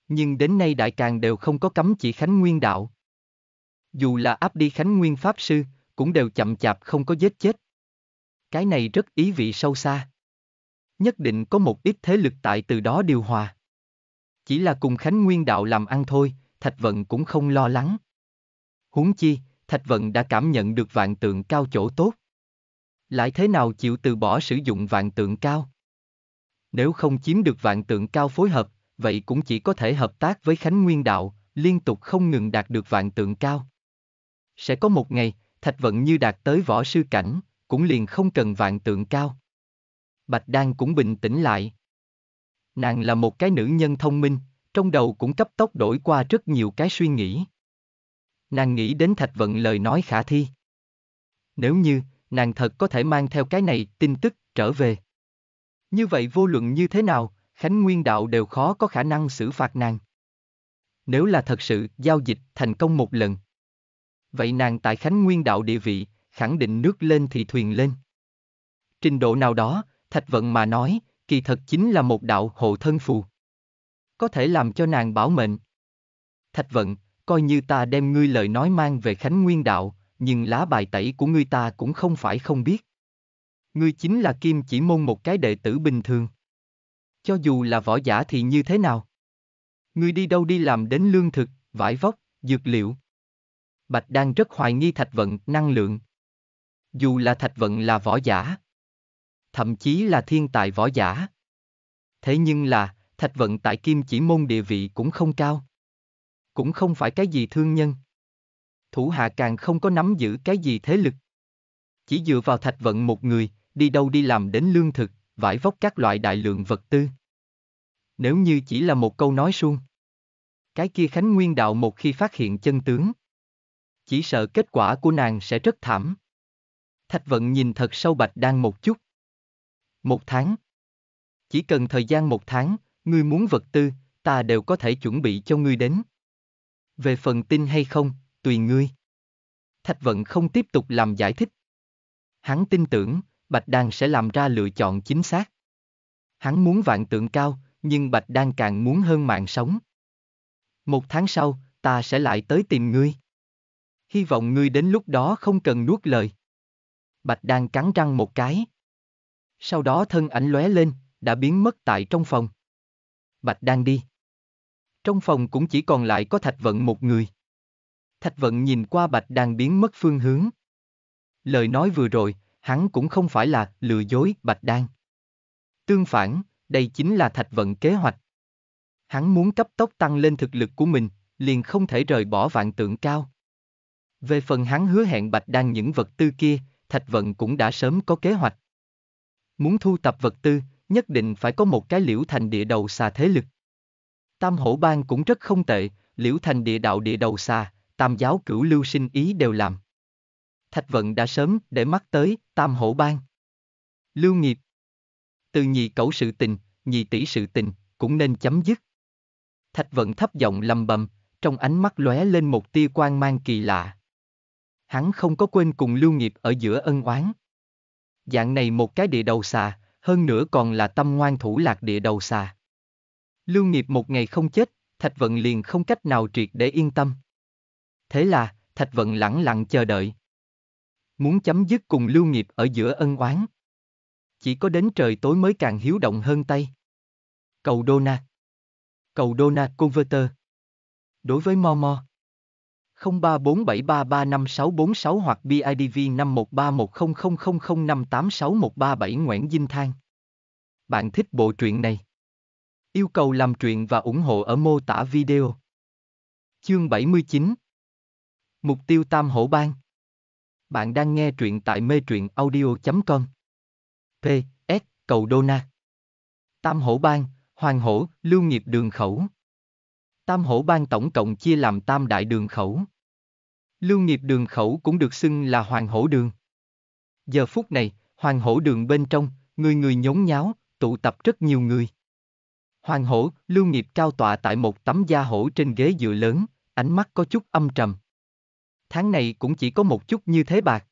nhưng đến nay đại càng đều không có cấm chỉ Khánh Nguyên Đạo dù là áp đi Khánh Nguyên Pháp Sư, cũng đều chậm chạp không có giết chết. Cái này rất ý vị sâu xa. Nhất định có một ít thế lực tại từ đó điều hòa. Chỉ là cùng Khánh Nguyên Đạo làm ăn thôi, Thạch Vận cũng không lo lắng. Huống chi, Thạch Vận đã cảm nhận được vạn tượng cao chỗ tốt. Lại thế nào chịu từ bỏ sử dụng vạn tượng cao? Nếu không chiếm được vạn tượng cao phối hợp, vậy cũng chỉ có thể hợp tác với Khánh Nguyên Đạo, liên tục không ngừng đạt được vạn tượng cao. Sẽ có một ngày, Thạch Vận như đạt tới võ sư cảnh, cũng liền không cần vạn tượng cao. Bạch Đan cũng bình tĩnh lại. Nàng là một cái nữ nhân thông minh, trong đầu cũng cấp tốc đổi qua rất nhiều cái suy nghĩ. Nàng nghĩ đến Thạch Vận lời nói khả thi. Nếu như, nàng thật có thể mang theo cái này tin tức trở về. Như vậy vô luận như thế nào, Khánh Nguyên Đạo đều khó có khả năng xử phạt nàng. Nếu là thật sự giao dịch thành công một lần vậy nàng tại Khánh Nguyên đạo địa vị, khẳng định nước lên thì thuyền lên. Trình độ nào đó, Thạch Vận mà nói, kỳ thật chính là một đạo hộ thân phù. Có thể làm cho nàng bảo mệnh. Thạch Vận, coi như ta đem ngươi lời nói mang về Khánh Nguyên đạo, nhưng lá bài tẩy của ngươi ta cũng không phải không biết. Ngươi chính là kim chỉ môn một cái đệ tử bình thường. Cho dù là võ giả thì như thế nào? Ngươi đi đâu đi làm đến lương thực, vải vóc, dược liệu. Bạch đang rất hoài nghi thạch vận, năng lượng. Dù là thạch vận là võ giả, thậm chí là thiên tài võ giả. Thế nhưng là, thạch vận tại kim chỉ môn địa vị cũng không cao. Cũng không phải cái gì thương nhân. Thủ hạ càng không có nắm giữ cái gì thế lực. Chỉ dựa vào thạch vận một người, đi đâu đi làm đến lương thực, vải vóc các loại đại lượng vật tư. Nếu như chỉ là một câu nói suông. Cái kia Khánh Nguyên Đạo một khi phát hiện chân tướng chỉ sợ kết quả của nàng sẽ rất thảm. Thạch vận nhìn thật sâu bạch đan một chút. Một tháng. Chỉ cần thời gian một tháng, ngươi muốn vật tư, ta đều có thể chuẩn bị cho ngươi đến. Về phần tin hay không, tùy ngươi. Thạch vận không tiếp tục làm giải thích. Hắn tin tưởng, Bạch Đan sẽ làm ra lựa chọn chính xác. Hắn muốn vạn tượng cao, nhưng Bạch Đan càng muốn hơn mạng sống. Một tháng sau, ta sẽ lại tới tìm ngươi hy vọng ngươi đến lúc đó không cần nuốt lời. Bạch Đan cắn răng một cái. Sau đó thân ảnh lóe lên, đã biến mất tại trong phòng. Bạch Đan đi. Trong phòng cũng chỉ còn lại có Thạch Vận một người. Thạch Vận nhìn qua Bạch Đan biến mất phương hướng. Lời nói vừa rồi, hắn cũng không phải là lừa dối Bạch Đan. Tương phản, đây chính là Thạch Vận kế hoạch. Hắn muốn cấp tốc tăng lên thực lực của mình, liền không thể rời bỏ vạn tượng cao, về phần hắn hứa hẹn Bạch Đan những vật tư kia, Thạch Vận cũng đã sớm có kế hoạch. Muốn thu tập vật tư, nhất định phải có một cái liễu thành địa đầu xà thế lực. Tam hổ bang cũng rất không tệ, liễu thành địa đạo địa đầu xà, tam giáo cửu lưu sinh ý đều làm. Thạch Vận đã sớm để mắt tới tam hổ bang. Lưu nghiệp. Từ nhị cẩu sự tình, nhị tỷ sự tình, cũng nên chấm dứt. Thạch Vận thấp giọng lầm bầm, trong ánh mắt lóe lên một tia quan mang kỳ lạ hắn không có quên cùng lưu nghiệp ở giữa ân oán. Dạng này một cái địa đầu xà, hơn nữa còn là tâm ngoan thủ lạc địa đầu xà. Lưu nghiệp một ngày không chết, Thạch Vận liền không cách nào triệt để yên tâm. Thế là, Thạch Vận lẳng lặng chờ đợi. Muốn chấm dứt cùng lưu nghiệp ở giữa ân oán. Chỉ có đến trời tối mới càng hiếu động hơn tay. Cầu dona Cầu dona Converter Đối với Momo 0347335646 hoặc BIDV 5131000586137137 Nguyễn Dinh Thang. Bạn thích bộ truyện này? Yêu cầu làm truyện và ủng hộ ở mô tả video. Chương 79 Mục tiêu Tam Hổ Bang Bạn đang nghe truyện tại mê truyện audio.com P. S. Cầu Đô Na Tam Hổ Bang, Hoàng Hổ, Lưu Nghiệp Đường Khẩu Tam Hổ Bang tổng cộng chia làm tam đại đường khẩu Lưu nghiệp đường khẩu cũng được xưng là hoàng hổ đường. Giờ phút này, hoàng hổ đường bên trong, người người nhốn nháo, tụ tập rất nhiều người. Hoàng hổ, lưu nghiệp cao tọa tại một tấm da hổ trên ghế dựa lớn, ánh mắt có chút âm trầm. Tháng này cũng chỉ có một chút như thế bạc.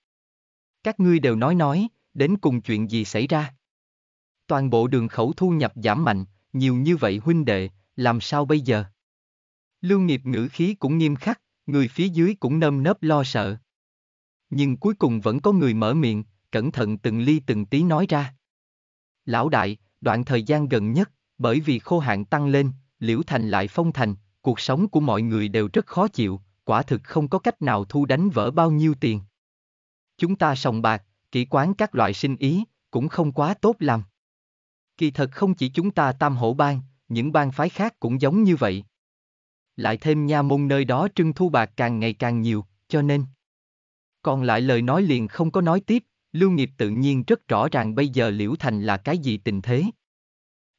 Các ngươi đều nói nói, đến cùng chuyện gì xảy ra. Toàn bộ đường khẩu thu nhập giảm mạnh, nhiều như vậy huynh đệ, làm sao bây giờ? Lưu nghiệp ngữ khí cũng nghiêm khắc, người phía dưới cũng nơm nớp lo sợ. Nhưng cuối cùng vẫn có người mở miệng, cẩn thận từng ly từng tí nói ra. Lão đại, đoạn thời gian gần nhất, bởi vì khô hạn tăng lên, liễu thành lại phong thành, cuộc sống của mọi người đều rất khó chịu, quả thực không có cách nào thu đánh vỡ bao nhiêu tiền. Chúng ta sòng bạc, kỹ quán các loại sinh ý, cũng không quá tốt làm. Kỳ thật không chỉ chúng ta tam hổ bang, những bang phái khác cũng giống như vậy lại thêm nha môn nơi đó trưng thu bạc càng ngày càng nhiều, cho nên. Còn lại lời nói liền không có nói tiếp, Lưu Nghiệp tự nhiên rất rõ ràng bây giờ Liễu Thành là cái gì tình thế.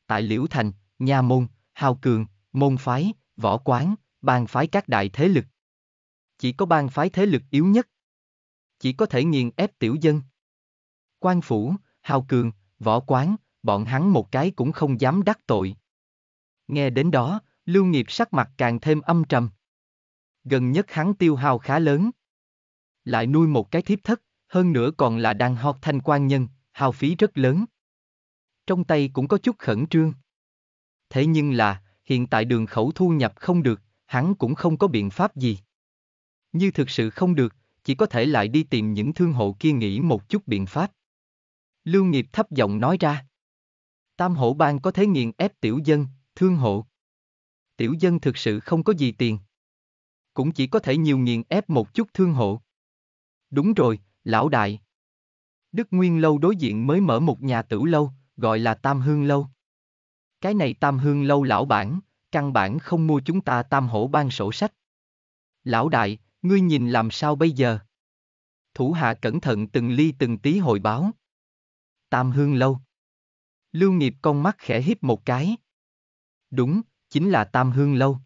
Tại Liễu Thành, nha môn, hào cường, môn phái, võ quán, bang phái các đại thế lực. Chỉ có bang phái thế lực yếu nhất. Chỉ có thể nghiền ép tiểu dân. Quan phủ, hào cường, võ quán, bọn hắn một cái cũng không dám đắc tội. Nghe đến đó, Lưu Nghiệp sắc mặt càng thêm âm trầm. Gần nhất hắn tiêu hao khá lớn. Lại nuôi một cái thiếp thất, hơn nữa còn là đang hot thanh quan nhân, hao phí rất lớn. Trong tay cũng có chút khẩn trương. Thế nhưng là, hiện tại đường khẩu thu nhập không được, hắn cũng không có biện pháp gì. Như thực sự không được, chỉ có thể lại đi tìm những thương hộ kia nghĩ một chút biện pháp. Lưu Nghiệp thấp giọng nói ra. Tam hổ bang có thế nghiền ép tiểu dân, thương hộ tiểu dân thực sự không có gì tiền. Cũng chỉ có thể nhiều nghiền ép một chút thương hộ. Đúng rồi, lão đại. Đức Nguyên Lâu đối diện mới mở một nhà tử lâu, gọi là Tam Hương Lâu. Cái này Tam Hương Lâu lão bản, căn bản không mua chúng ta Tam Hổ ban sổ sách. Lão đại, ngươi nhìn làm sao bây giờ? Thủ hạ cẩn thận từng ly từng tí hồi báo. Tam Hương Lâu. Lưu Nghiệp con mắt khẽ híp một cái. Đúng, chính là Tam Hương Lâu.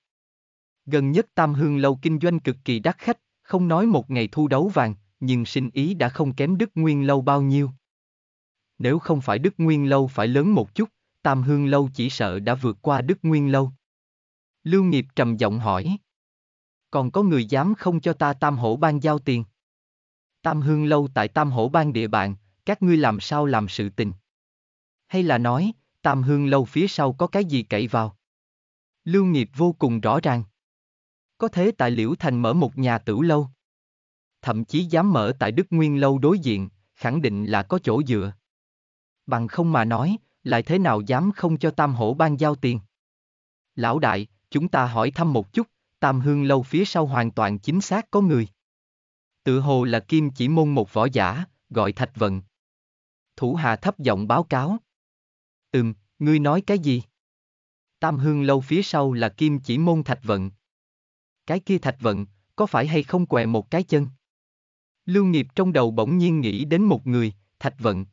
Gần nhất Tam Hương Lâu kinh doanh cực kỳ đắt khách, không nói một ngày thu đấu vàng, nhưng sinh ý đã không kém Đức Nguyên Lâu bao nhiêu. Nếu không phải Đức Nguyên Lâu phải lớn một chút, Tam Hương Lâu chỉ sợ đã vượt qua Đức Nguyên Lâu. Lưu Nghiệp trầm giọng hỏi. Còn có người dám không cho ta Tam Hổ Ban giao tiền? Tam Hương Lâu tại Tam Hổ Ban địa bàn, các ngươi làm sao làm sự tình? Hay là nói, Tam Hương Lâu phía sau có cái gì cậy vào? Lưu Nghiệp vô cùng rõ ràng. Có thế tại Liễu Thành mở một nhà tử lâu. Thậm chí dám mở tại Đức Nguyên Lâu đối diện, khẳng định là có chỗ dựa. Bằng không mà nói, lại thế nào dám không cho Tam Hổ ban giao tiền. Lão đại, chúng ta hỏi thăm một chút, Tam Hương Lâu phía sau hoàn toàn chính xác có người. Tự hồ là Kim chỉ môn một võ giả, gọi Thạch Vận. Thủ Hà thấp giọng báo cáo. Ừm, ngươi nói cái gì? Tam Hương Lâu phía sau là kim chỉ môn thạch vận. Cái kia thạch vận, có phải hay không què một cái chân? Lưu Nghiệp trong đầu bỗng nhiên nghĩ đến một người, thạch vận.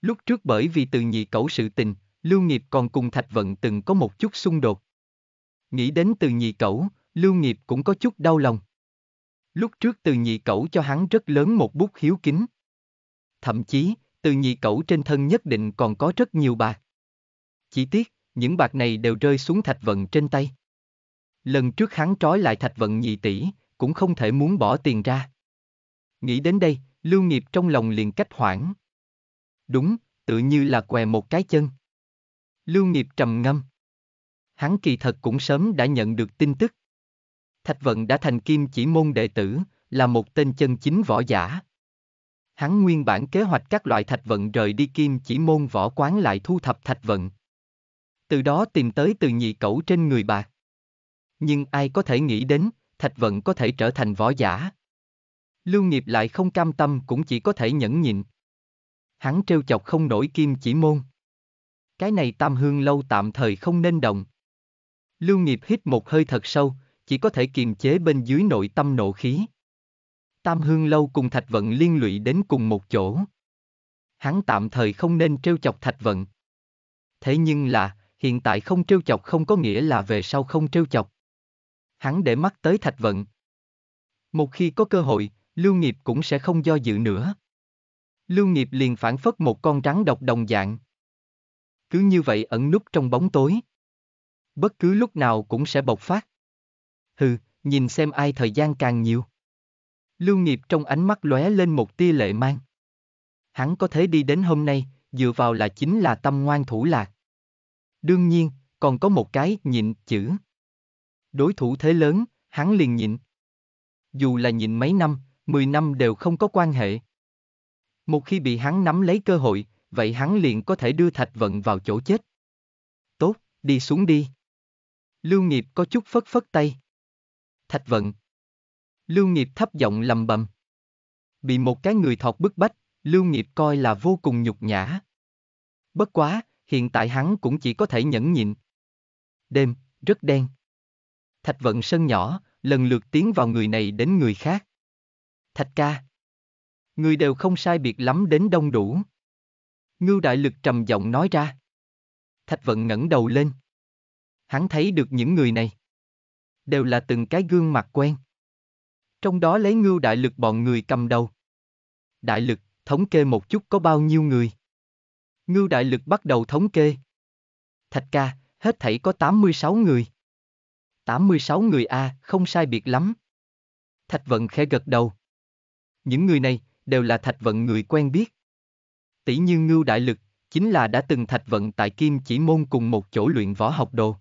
Lúc trước bởi vì từ nhị cẩu sự tình, Lưu Nghiệp còn cùng thạch vận từng có một chút xung đột. Nghĩ đến từ nhị cẩu, Lưu Nghiệp cũng có chút đau lòng. Lúc trước từ nhị cẩu cho hắn rất lớn một bút hiếu kính. Thậm chí, từ nhị cẩu trên thân nhất định còn có rất nhiều bạc. Chỉ tiếc, những bạc này đều rơi xuống thạch vận trên tay. Lần trước hắn trói lại thạch vận nhị tỷ, cũng không thể muốn bỏ tiền ra. Nghĩ đến đây, lưu nghiệp trong lòng liền cách hoảng. Đúng, tự như là què một cái chân. Lưu nghiệp trầm ngâm. Hắn kỳ thật cũng sớm đã nhận được tin tức. Thạch vận đã thành kim chỉ môn đệ tử, là một tên chân chính võ giả. Hắn nguyên bản kế hoạch các loại thạch vận rời đi kim chỉ môn võ quán lại thu thập thạch vận, từ đó tìm tới từ nhị cẩu trên người bà. Nhưng ai có thể nghĩ đến, Thạch Vận có thể trở thành võ giả. Lưu Nghiệp lại không cam tâm cũng chỉ có thể nhẫn nhịn. Hắn trêu chọc không nổi kim chỉ môn. Cái này tam hương lâu tạm thời không nên động. Lưu Nghiệp hít một hơi thật sâu, chỉ có thể kiềm chế bên dưới nội tâm nộ khí. Tam hương lâu cùng Thạch Vận liên lụy đến cùng một chỗ. Hắn tạm thời không nên trêu chọc Thạch Vận. Thế nhưng là, hiện tại không trêu chọc không có nghĩa là về sau không trêu chọc. Hắn để mắt tới Thạch Vận. Một khi có cơ hội, Lưu Nghiệp cũng sẽ không do dự nữa. Lưu Nghiệp liền phản phất một con rắn độc đồng dạng. Cứ như vậy ẩn núp trong bóng tối. Bất cứ lúc nào cũng sẽ bộc phát. Hừ, nhìn xem ai thời gian càng nhiều. Lưu Nghiệp trong ánh mắt lóe lên một tia lệ mang. Hắn có thể đi đến hôm nay, dựa vào là chính là tâm ngoan thủ lạc. Đương nhiên, còn có một cái nhịn chữ. Đối thủ thế lớn, hắn liền nhịn. Dù là nhịn mấy năm, 10 năm đều không có quan hệ. Một khi bị hắn nắm lấy cơ hội, vậy hắn liền có thể đưa Thạch Vận vào chỗ chết. Tốt, đi xuống đi. Lưu Nghiệp có chút phất phất tay. Thạch Vận. Lưu Nghiệp thấp giọng lầm bầm. Bị một cái người thọt bức bách, Lưu Nghiệp coi là vô cùng nhục nhã. Bất quá, hiện tại hắn cũng chỉ có thể nhẫn nhịn. Đêm, rất đen. Thạch vận sơn nhỏ, lần lượt tiến vào người này đến người khác. Thạch ca. Người đều không sai biệt lắm đến đông đủ. Ngưu đại lực trầm giọng nói ra. Thạch vận ngẩng đầu lên. Hắn thấy được những người này. Đều là từng cái gương mặt quen. Trong đó lấy ngưu đại lực bọn người cầm đầu. Đại lực, thống kê một chút có bao nhiêu người. Ngưu Đại Lực bắt đầu thống kê. Thạch ca, hết thảy có 86 người. 86 người A, à, không sai biệt lắm. Thạch vận khẽ gật đầu. Những người này, đều là thạch vận người quen biết. Tỷ như Ngưu Đại Lực, chính là đã từng thạch vận tại Kim chỉ môn cùng một chỗ luyện võ học đồ.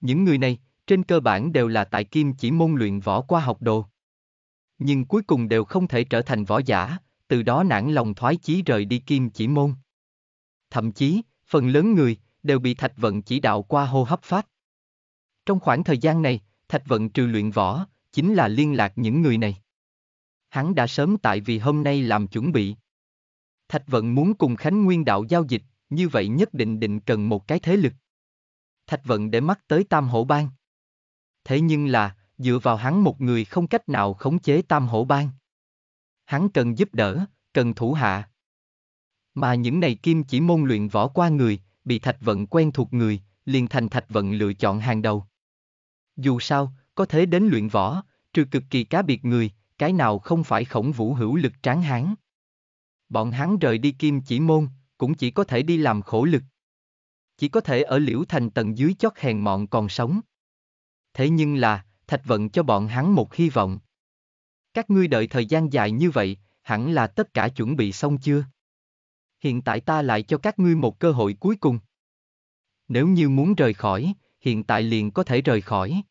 Những người này, trên cơ bản đều là tại Kim chỉ môn luyện võ qua học đồ. Nhưng cuối cùng đều không thể trở thành võ giả, từ đó nản lòng thoái chí rời đi Kim chỉ môn thậm chí, phần lớn người, đều bị Thạch Vận chỉ đạo qua hô hấp phát. Trong khoảng thời gian này, Thạch Vận trừ luyện võ, chính là liên lạc những người này. Hắn đã sớm tại vì hôm nay làm chuẩn bị. Thạch Vận muốn cùng Khánh Nguyên Đạo giao dịch, như vậy nhất định định cần một cái thế lực. Thạch Vận để mắt tới Tam Hổ Bang. Thế nhưng là, dựa vào hắn một người không cách nào khống chế Tam Hổ Bang. Hắn cần giúp đỡ, cần thủ hạ. Mà những này kim chỉ môn luyện võ qua người, bị thạch vận quen thuộc người, liền thành thạch vận lựa chọn hàng đầu. Dù sao, có thể đến luyện võ, trừ cực kỳ cá biệt người, cái nào không phải khổng vũ hữu lực tráng hán. Bọn hắn rời đi kim chỉ môn, cũng chỉ có thể đi làm khổ lực. Chỉ có thể ở liễu thành tầng dưới chót hèn mọn còn sống. Thế nhưng là, thạch vận cho bọn hắn một hy vọng. Các ngươi đợi thời gian dài như vậy, hẳn là tất cả chuẩn bị xong chưa? hiện tại ta lại cho các ngươi một cơ hội cuối cùng. Nếu như muốn rời khỏi, hiện tại liền có thể rời khỏi.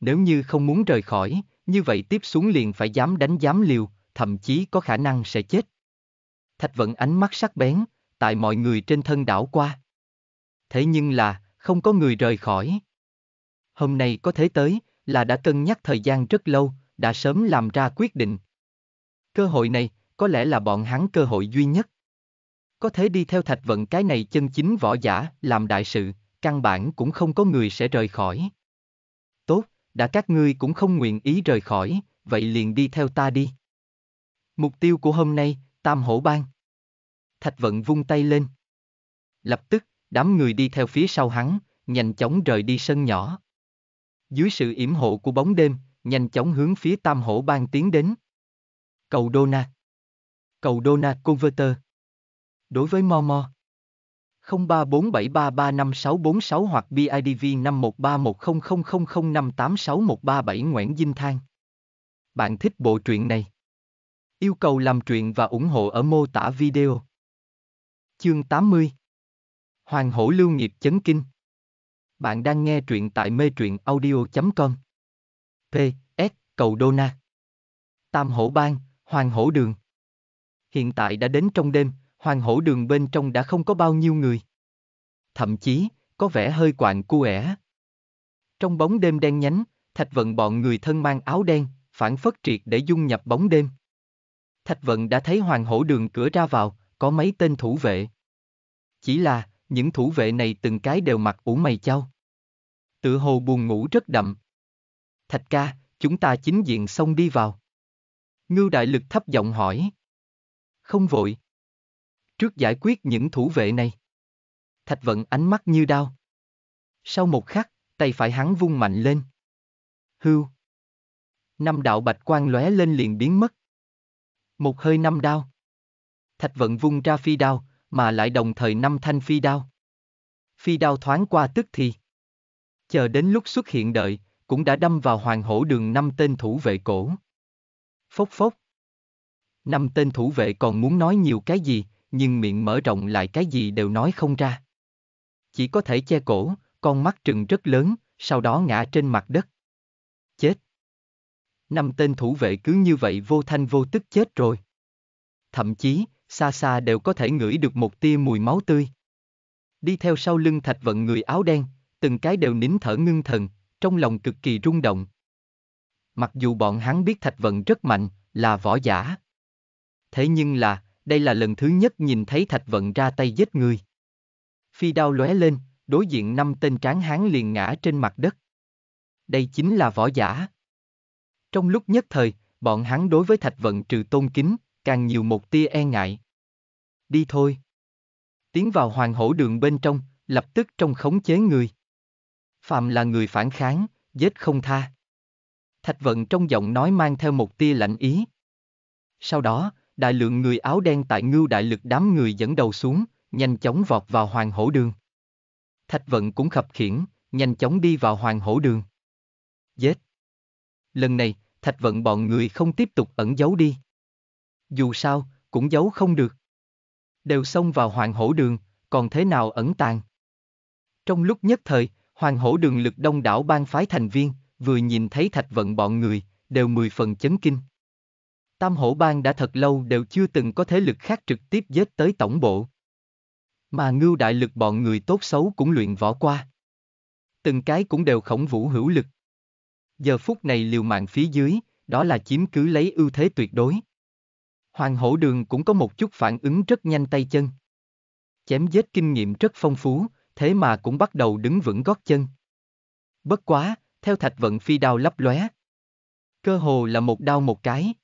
Nếu như không muốn rời khỏi, như vậy tiếp xuống liền phải dám đánh dám liều, thậm chí có khả năng sẽ chết. Thạch vận ánh mắt sắc bén, tại mọi người trên thân đảo qua. Thế nhưng là, không có người rời khỏi. Hôm nay có thế tới, là đã cân nhắc thời gian rất lâu, đã sớm làm ra quyết định. Cơ hội này, có lẽ là bọn hắn cơ hội duy nhất. Có thể đi theo thạch vận cái này chân chính võ giả, làm đại sự, căn bản cũng không có người sẽ rời khỏi. Tốt, đã các ngươi cũng không nguyện ý rời khỏi, vậy liền đi theo ta đi. Mục tiêu của hôm nay, Tam Hổ Bang. Thạch vận vung tay lên. Lập tức, đám người đi theo phía sau hắn, nhanh chóng rời đi sân nhỏ. Dưới sự yểm hộ của bóng đêm, nhanh chóng hướng phía Tam Hổ Bang tiến đến. Cầu Đô Cầu Đô Converter Đối với Momo 0347335646 hoặc BIDV 5131000586137137 Nguyễn Dinh Thang. Bạn thích bộ truyện này? Yêu cầu làm truyện và ủng hộ ở mô tả video. Chương 80 Hoàng hổ lưu nghiệp chấn kinh Bạn đang nghe truyện tại mê truyện audio.com P. S. Cầu Đô Na Tam hổ bang, hoàng hổ đường Hiện tại đã đến trong đêm, hoàng hổ đường bên trong đã không có bao nhiêu người. Thậm chí, có vẻ hơi quạng cuẻ. Trong bóng đêm đen nhánh, Thạch Vận bọn người thân mang áo đen, phản phất triệt để dung nhập bóng đêm. Thạch Vận đã thấy hoàng hổ đường cửa ra vào, có mấy tên thủ vệ. Chỉ là, những thủ vệ này từng cái đều mặc ủ mày chau. Tự hồ buồn ngủ rất đậm. Thạch ca, chúng ta chính diện xong đi vào. Ngưu đại lực thấp giọng hỏi. Không vội, trước giải quyết những thủ vệ này. Thạch vận ánh mắt như đau. Sau một khắc, tay phải hắn vung mạnh lên. Hưu. Năm đạo bạch quang lóe lên liền biến mất. Một hơi năm đao. Thạch vận vung ra phi đao, mà lại đồng thời năm thanh phi đao. Phi đao thoáng qua tức thì. Chờ đến lúc xuất hiện đợi, cũng đã đâm vào hoàng hổ đường năm tên thủ vệ cổ. Phốc phốc. Năm tên thủ vệ còn muốn nói nhiều cái gì, nhưng miệng mở rộng lại cái gì đều nói không ra. Chỉ có thể che cổ, con mắt trừng rất lớn, sau đó ngã trên mặt đất. Chết. Năm tên thủ vệ cứ như vậy vô thanh vô tức chết rồi. Thậm chí, xa xa đều có thể ngửi được một tia mùi máu tươi. Đi theo sau lưng thạch vận người áo đen, từng cái đều nín thở ngưng thần, trong lòng cực kỳ rung động. Mặc dù bọn hắn biết thạch vận rất mạnh, là võ giả. Thế nhưng là, đây là lần thứ nhất nhìn thấy Thạch Vận ra tay giết người. Phi đao lóe lên, đối diện năm tên tráng hán liền ngã trên mặt đất. Đây chính là võ giả. Trong lúc nhất thời, bọn hắn đối với Thạch Vận trừ tôn kính, càng nhiều một tia e ngại. Đi thôi. Tiến vào hoàng hổ đường bên trong, lập tức trong khống chế người. Phạm là người phản kháng, giết không tha. Thạch Vận trong giọng nói mang theo một tia lạnh ý. Sau đó, đại lượng người áo đen tại ngưu đại lực đám người dẫn đầu xuống, nhanh chóng vọt vào hoàng hổ đường. Thạch vận cũng khập khiển, nhanh chóng đi vào hoàng hổ đường. Dết! Lần này, thạch vận bọn người không tiếp tục ẩn giấu đi. Dù sao, cũng giấu không được. Đều xông vào hoàng hổ đường, còn thế nào ẩn tàng? Trong lúc nhất thời, hoàng hổ đường lực đông đảo ban phái thành viên, vừa nhìn thấy thạch vận bọn người, đều mười phần chấn kinh. Tam hổ bang đã thật lâu đều chưa từng có thế lực khác trực tiếp giết tới tổng bộ. Mà ngưu đại lực bọn người tốt xấu cũng luyện võ qua. Từng cái cũng đều khổng vũ hữu lực. Giờ phút này liều mạng phía dưới, đó là chiếm cứ lấy ưu thế tuyệt đối. Hoàng hổ đường cũng có một chút phản ứng rất nhanh tay chân. Chém giết kinh nghiệm rất phong phú, thế mà cũng bắt đầu đứng vững gót chân. Bất quá, theo thạch vận phi đao lấp lóe. Cơ hồ là một đao một cái.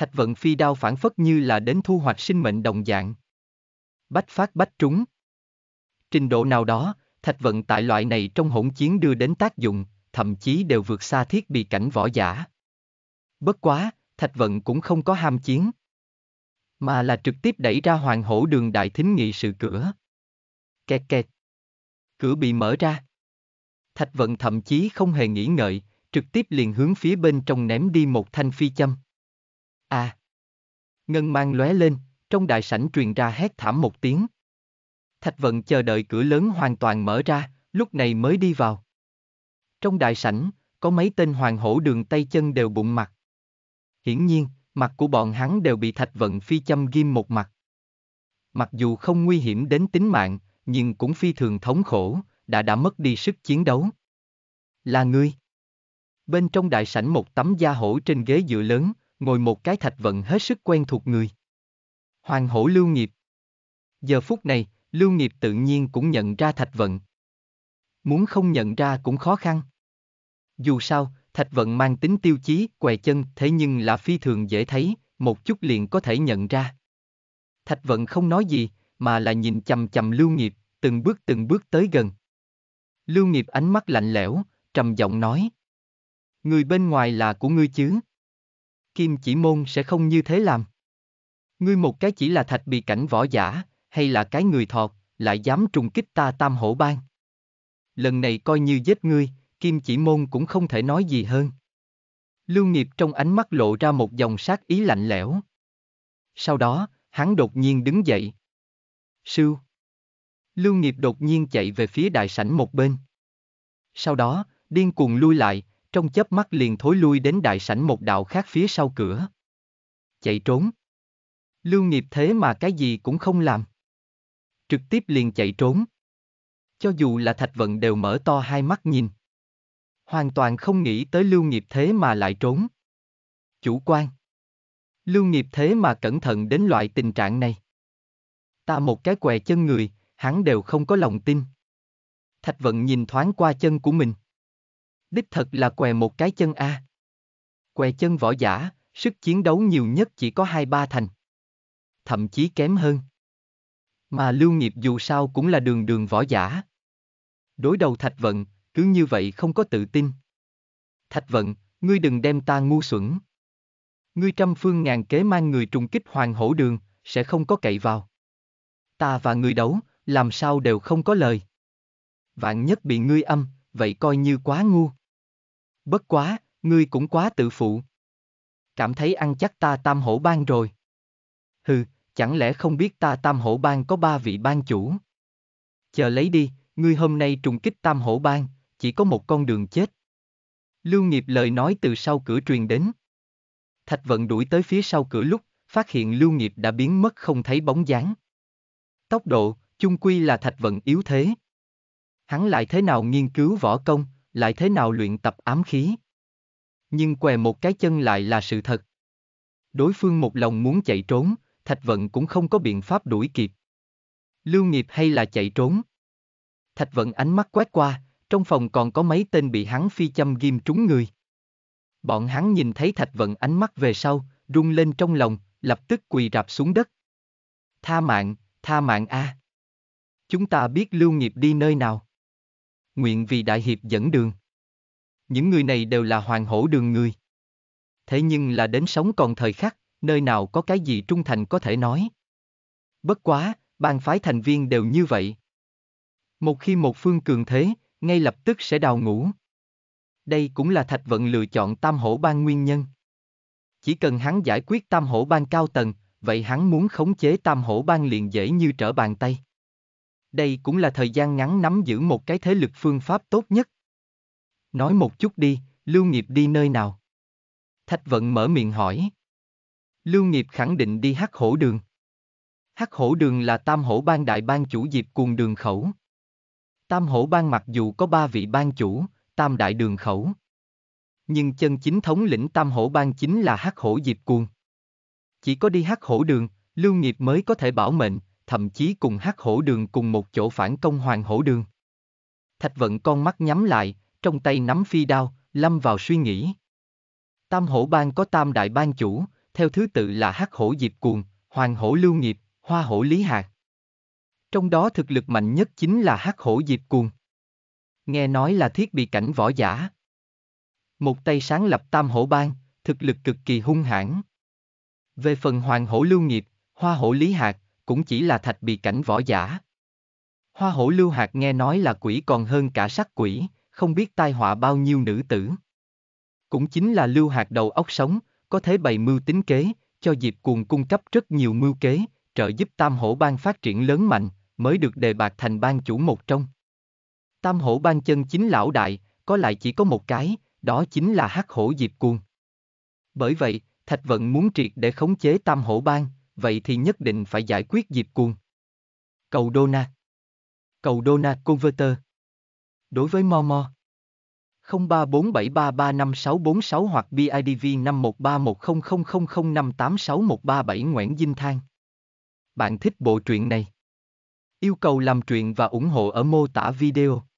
Thạch vận phi đao phản phất như là đến thu hoạch sinh mệnh đồng dạng. Bách phát bách trúng. Trình độ nào đó, thạch vận tại loại này trong hỗn chiến đưa đến tác dụng, thậm chí đều vượt xa thiết bị cảnh võ giả. Bất quá, thạch vận cũng không có ham chiến. Mà là trực tiếp đẩy ra hoàng hổ đường đại thính nghị sự cửa. Kẹt kẹt. Cửa bị mở ra. Thạch vận thậm chí không hề nghĩ ngợi, trực tiếp liền hướng phía bên trong ném đi một thanh phi châm. À! Ngân mang lóe lên, trong đại sảnh truyền ra hét thảm một tiếng. Thạch vận chờ đợi cửa lớn hoàn toàn mở ra, lúc này mới đi vào. Trong đại sảnh, có mấy tên hoàng hổ đường tay chân đều bụng mặt. Hiển nhiên, mặt của bọn hắn đều bị thạch vận phi châm ghim một mặt. Mặc dù không nguy hiểm đến tính mạng, nhưng cũng phi thường thống khổ, đã đã mất đi sức chiến đấu. Là ngươi. Bên trong đại sảnh một tấm da hổ trên ghế dựa lớn, ngồi một cái thạch vận hết sức quen thuộc người. Hoàng hổ lưu nghiệp. Giờ phút này, lưu nghiệp tự nhiên cũng nhận ra thạch vận. Muốn không nhận ra cũng khó khăn. Dù sao, thạch vận mang tính tiêu chí, què chân, thế nhưng là phi thường dễ thấy, một chút liền có thể nhận ra. Thạch vận không nói gì, mà là nhìn chầm chầm lưu nghiệp, từng bước từng bước tới gần. Lưu nghiệp ánh mắt lạnh lẽo, trầm giọng nói. Người bên ngoài là của ngươi chứ? kim chỉ môn sẽ không như thế làm. Ngươi một cái chỉ là thạch bị cảnh võ giả, hay là cái người thọt, lại dám trùng kích ta tam hổ ban. Lần này coi như giết ngươi, kim chỉ môn cũng không thể nói gì hơn. Lưu nghiệp trong ánh mắt lộ ra một dòng sát ý lạnh lẽo. Sau đó, hắn đột nhiên đứng dậy. Sư. Lưu nghiệp đột nhiên chạy về phía đại sảnh một bên. Sau đó, điên cuồng lui lại, trong chớp mắt liền thối lui đến đại sảnh một đạo khác phía sau cửa. Chạy trốn. Lưu nghiệp thế mà cái gì cũng không làm. Trực tiếp liền chạy trốn. Cho dù là thạch vận đều mở to hai mắt nhìn. Hoàn toàn không nghĩ tới lưu nghiệp thế mà lại trốn. Chủ quan. Lưu nghiệp thế mà cẩn thận đến loại tình trạng này. Ta một cái què chân người, hắn đều không có lòng tin. Thạch vận nhìn thoáng qua chân của mình đích thật là què một cái chân a. À. Què chân võ giả, sức chiến đấu nhiều nhất chỉ có hai ba thành. Thậm chí kém hơn. Mà lưu nghiệp dù sao cũng là đường đường võ giả. Đối đầu thạch vận, cứ như vậy không có tự tin. Thạch vận, ngươi đừng đem ta ngu xuẩn. Ngươi trăm phương ngàn kế mang người trùng kích hoàng hổ đường, sẽ không có cậy vào. Ta và ngươi đấu, làm sao đều không có lời. Vạn nhất bị ngươi âm, vậy coi như quá ngu bất quá, ngươi cũng quá tự phụ. Cảm thấy ăn chắc ta tam hổ ban rồi. Hừ, chẳng lẽ không biết ta tam hổ ban có ba vị ban chủ? Chờ lấy đi, ngươi hôm nay trùng kích tam hổ ban, chỉ có một con đường chết. Lưu nghiệp lời nói từ sau cửa truyền đến. Thạch vận đuổi tới phía sau cửa lúc, phát hiện lưu nghiệp đã biến mất không thấy bóng dáng. Tốc độ, chung quy là thạch vận yếu thế. Hắn lại thế nào nghiên cứu võ công, lại thế nào luyện tập ám khí. Nhưng què một cái chân lại là sự thật. Đối phương một lòng muốn chạy trốn, Thạch Vận cũng không có biện pháp đuổi kịp. Lưu nghiệp hay là chạy trốn? Thạch Vận ánh mắt quét qua, trong phòng còn có mấy tên bị hắn phi châm ghim trúng người. Bọn hắn nhìn thấy Thạch Vận ánh mắt về sau, rung lên trong lòng, lập tức quỳ rạp xuống đất. Tha mạng, tha mạng a. À. Chúng ta biết Lưu Nghiệp đi nơi nào nguyện vì đại hiệp dẫn đường. Những người này đều là hoàng hổ đường người. Thế nhưng là đến sống còn thời khắc, nơi nào có cái gì trung thành có thể nói. Bất quá, bang phái thành viên đều như vậy. Một khi một phương cường thế, ngay lập tức sẽ đào ngũ. Đây cũng là thạch vận lựa chọn tam hổ ban nguyên nhân. Chỉ cần hắn giải quyết tam hổ ban cao tầng, vậy hắn muốn khống chế tam hổ ban liền dễ như trở bàn tay. Đây cũng là thời gian ngắn nắm giữ một cái thế lực phương pháp tốt nhất. Nói một chút đi, Lưu Nghiệp đi nơi nào? Thạch Vận mở miệng hỏi. Lưu Nghiệp khẳng định đi hắc hổ đường. Hắc hổ đường là tam hổ Bang đại Bang chủ diệp cuồng đường khẩu. Tam hổ Bang mặc dù có ba vị bang chủ, tam đại đường khẩu. Nhưng chân chính thống lĩnh tam hổ Bang chính là hắc hổ diệp cuồng. Chỉ có đi hắc hổ đường, Lưu Nghiệp mới có thể bảo mệnh, thậm chí cùng hắc hổ đường cùng một chỗ phản công hoàng hổ đường. Thạch vận con mắt nhắm lại, trong tay nắm phi đao, lâm vào suy nghĩ. Tam hổ bang có tam đại ban chủ, theo thứ tự là hắc hổ diệp cuồng, hoàng hổ lưu nghiệp, hoa hổ lý hạt. Trong đó thực lực mạnh nhất chính là hắc hổ diệp cuồng. Nghe nói là thiết bị cảnh võ giả. Một tay sáng lập tam hổ bang, thực lực cực kỳ hung hãn. Về phần hoàng hổ lưu nghiệp, hoa hổ lý hạt, cũng chỉ là thạch bị cảnh võ giả. Hoa hổ lưu hạt nghe nói là quỷ còn hơn cả sắc quỷ, không biết tai họa bao nhiêu nữ tử. Cũng chính là lưu hạt đầu óc sống, có thể bày mưu tính kế, cho Diệp Cuồng cung cấp rất nhiều mưu kế, trợ giúp Tam Hổ Bang phát triển lớn mạnh, mới được đề bạc thành bang chủ một trong. Tam Hổ Bang chân chính lão đại, có lại chỉ có một cái, đó chính là Hắc Hổ Diệp Cuồng. Bởi vậy, Thạch Vận muốn triệt để khống chế Tam Hổ Bang, vậy thì nhất định phải giải quyết Diệp Cuồng. Cầu Donat Cầu Donat Converter Đối với Momo 0347335646 hoặc BIDV 51310000586137 Nguyễn Dinh Thang. Bạn thích bộ truyện này? Yêu cầu làm truyện và ủng hộ ở mô tả video.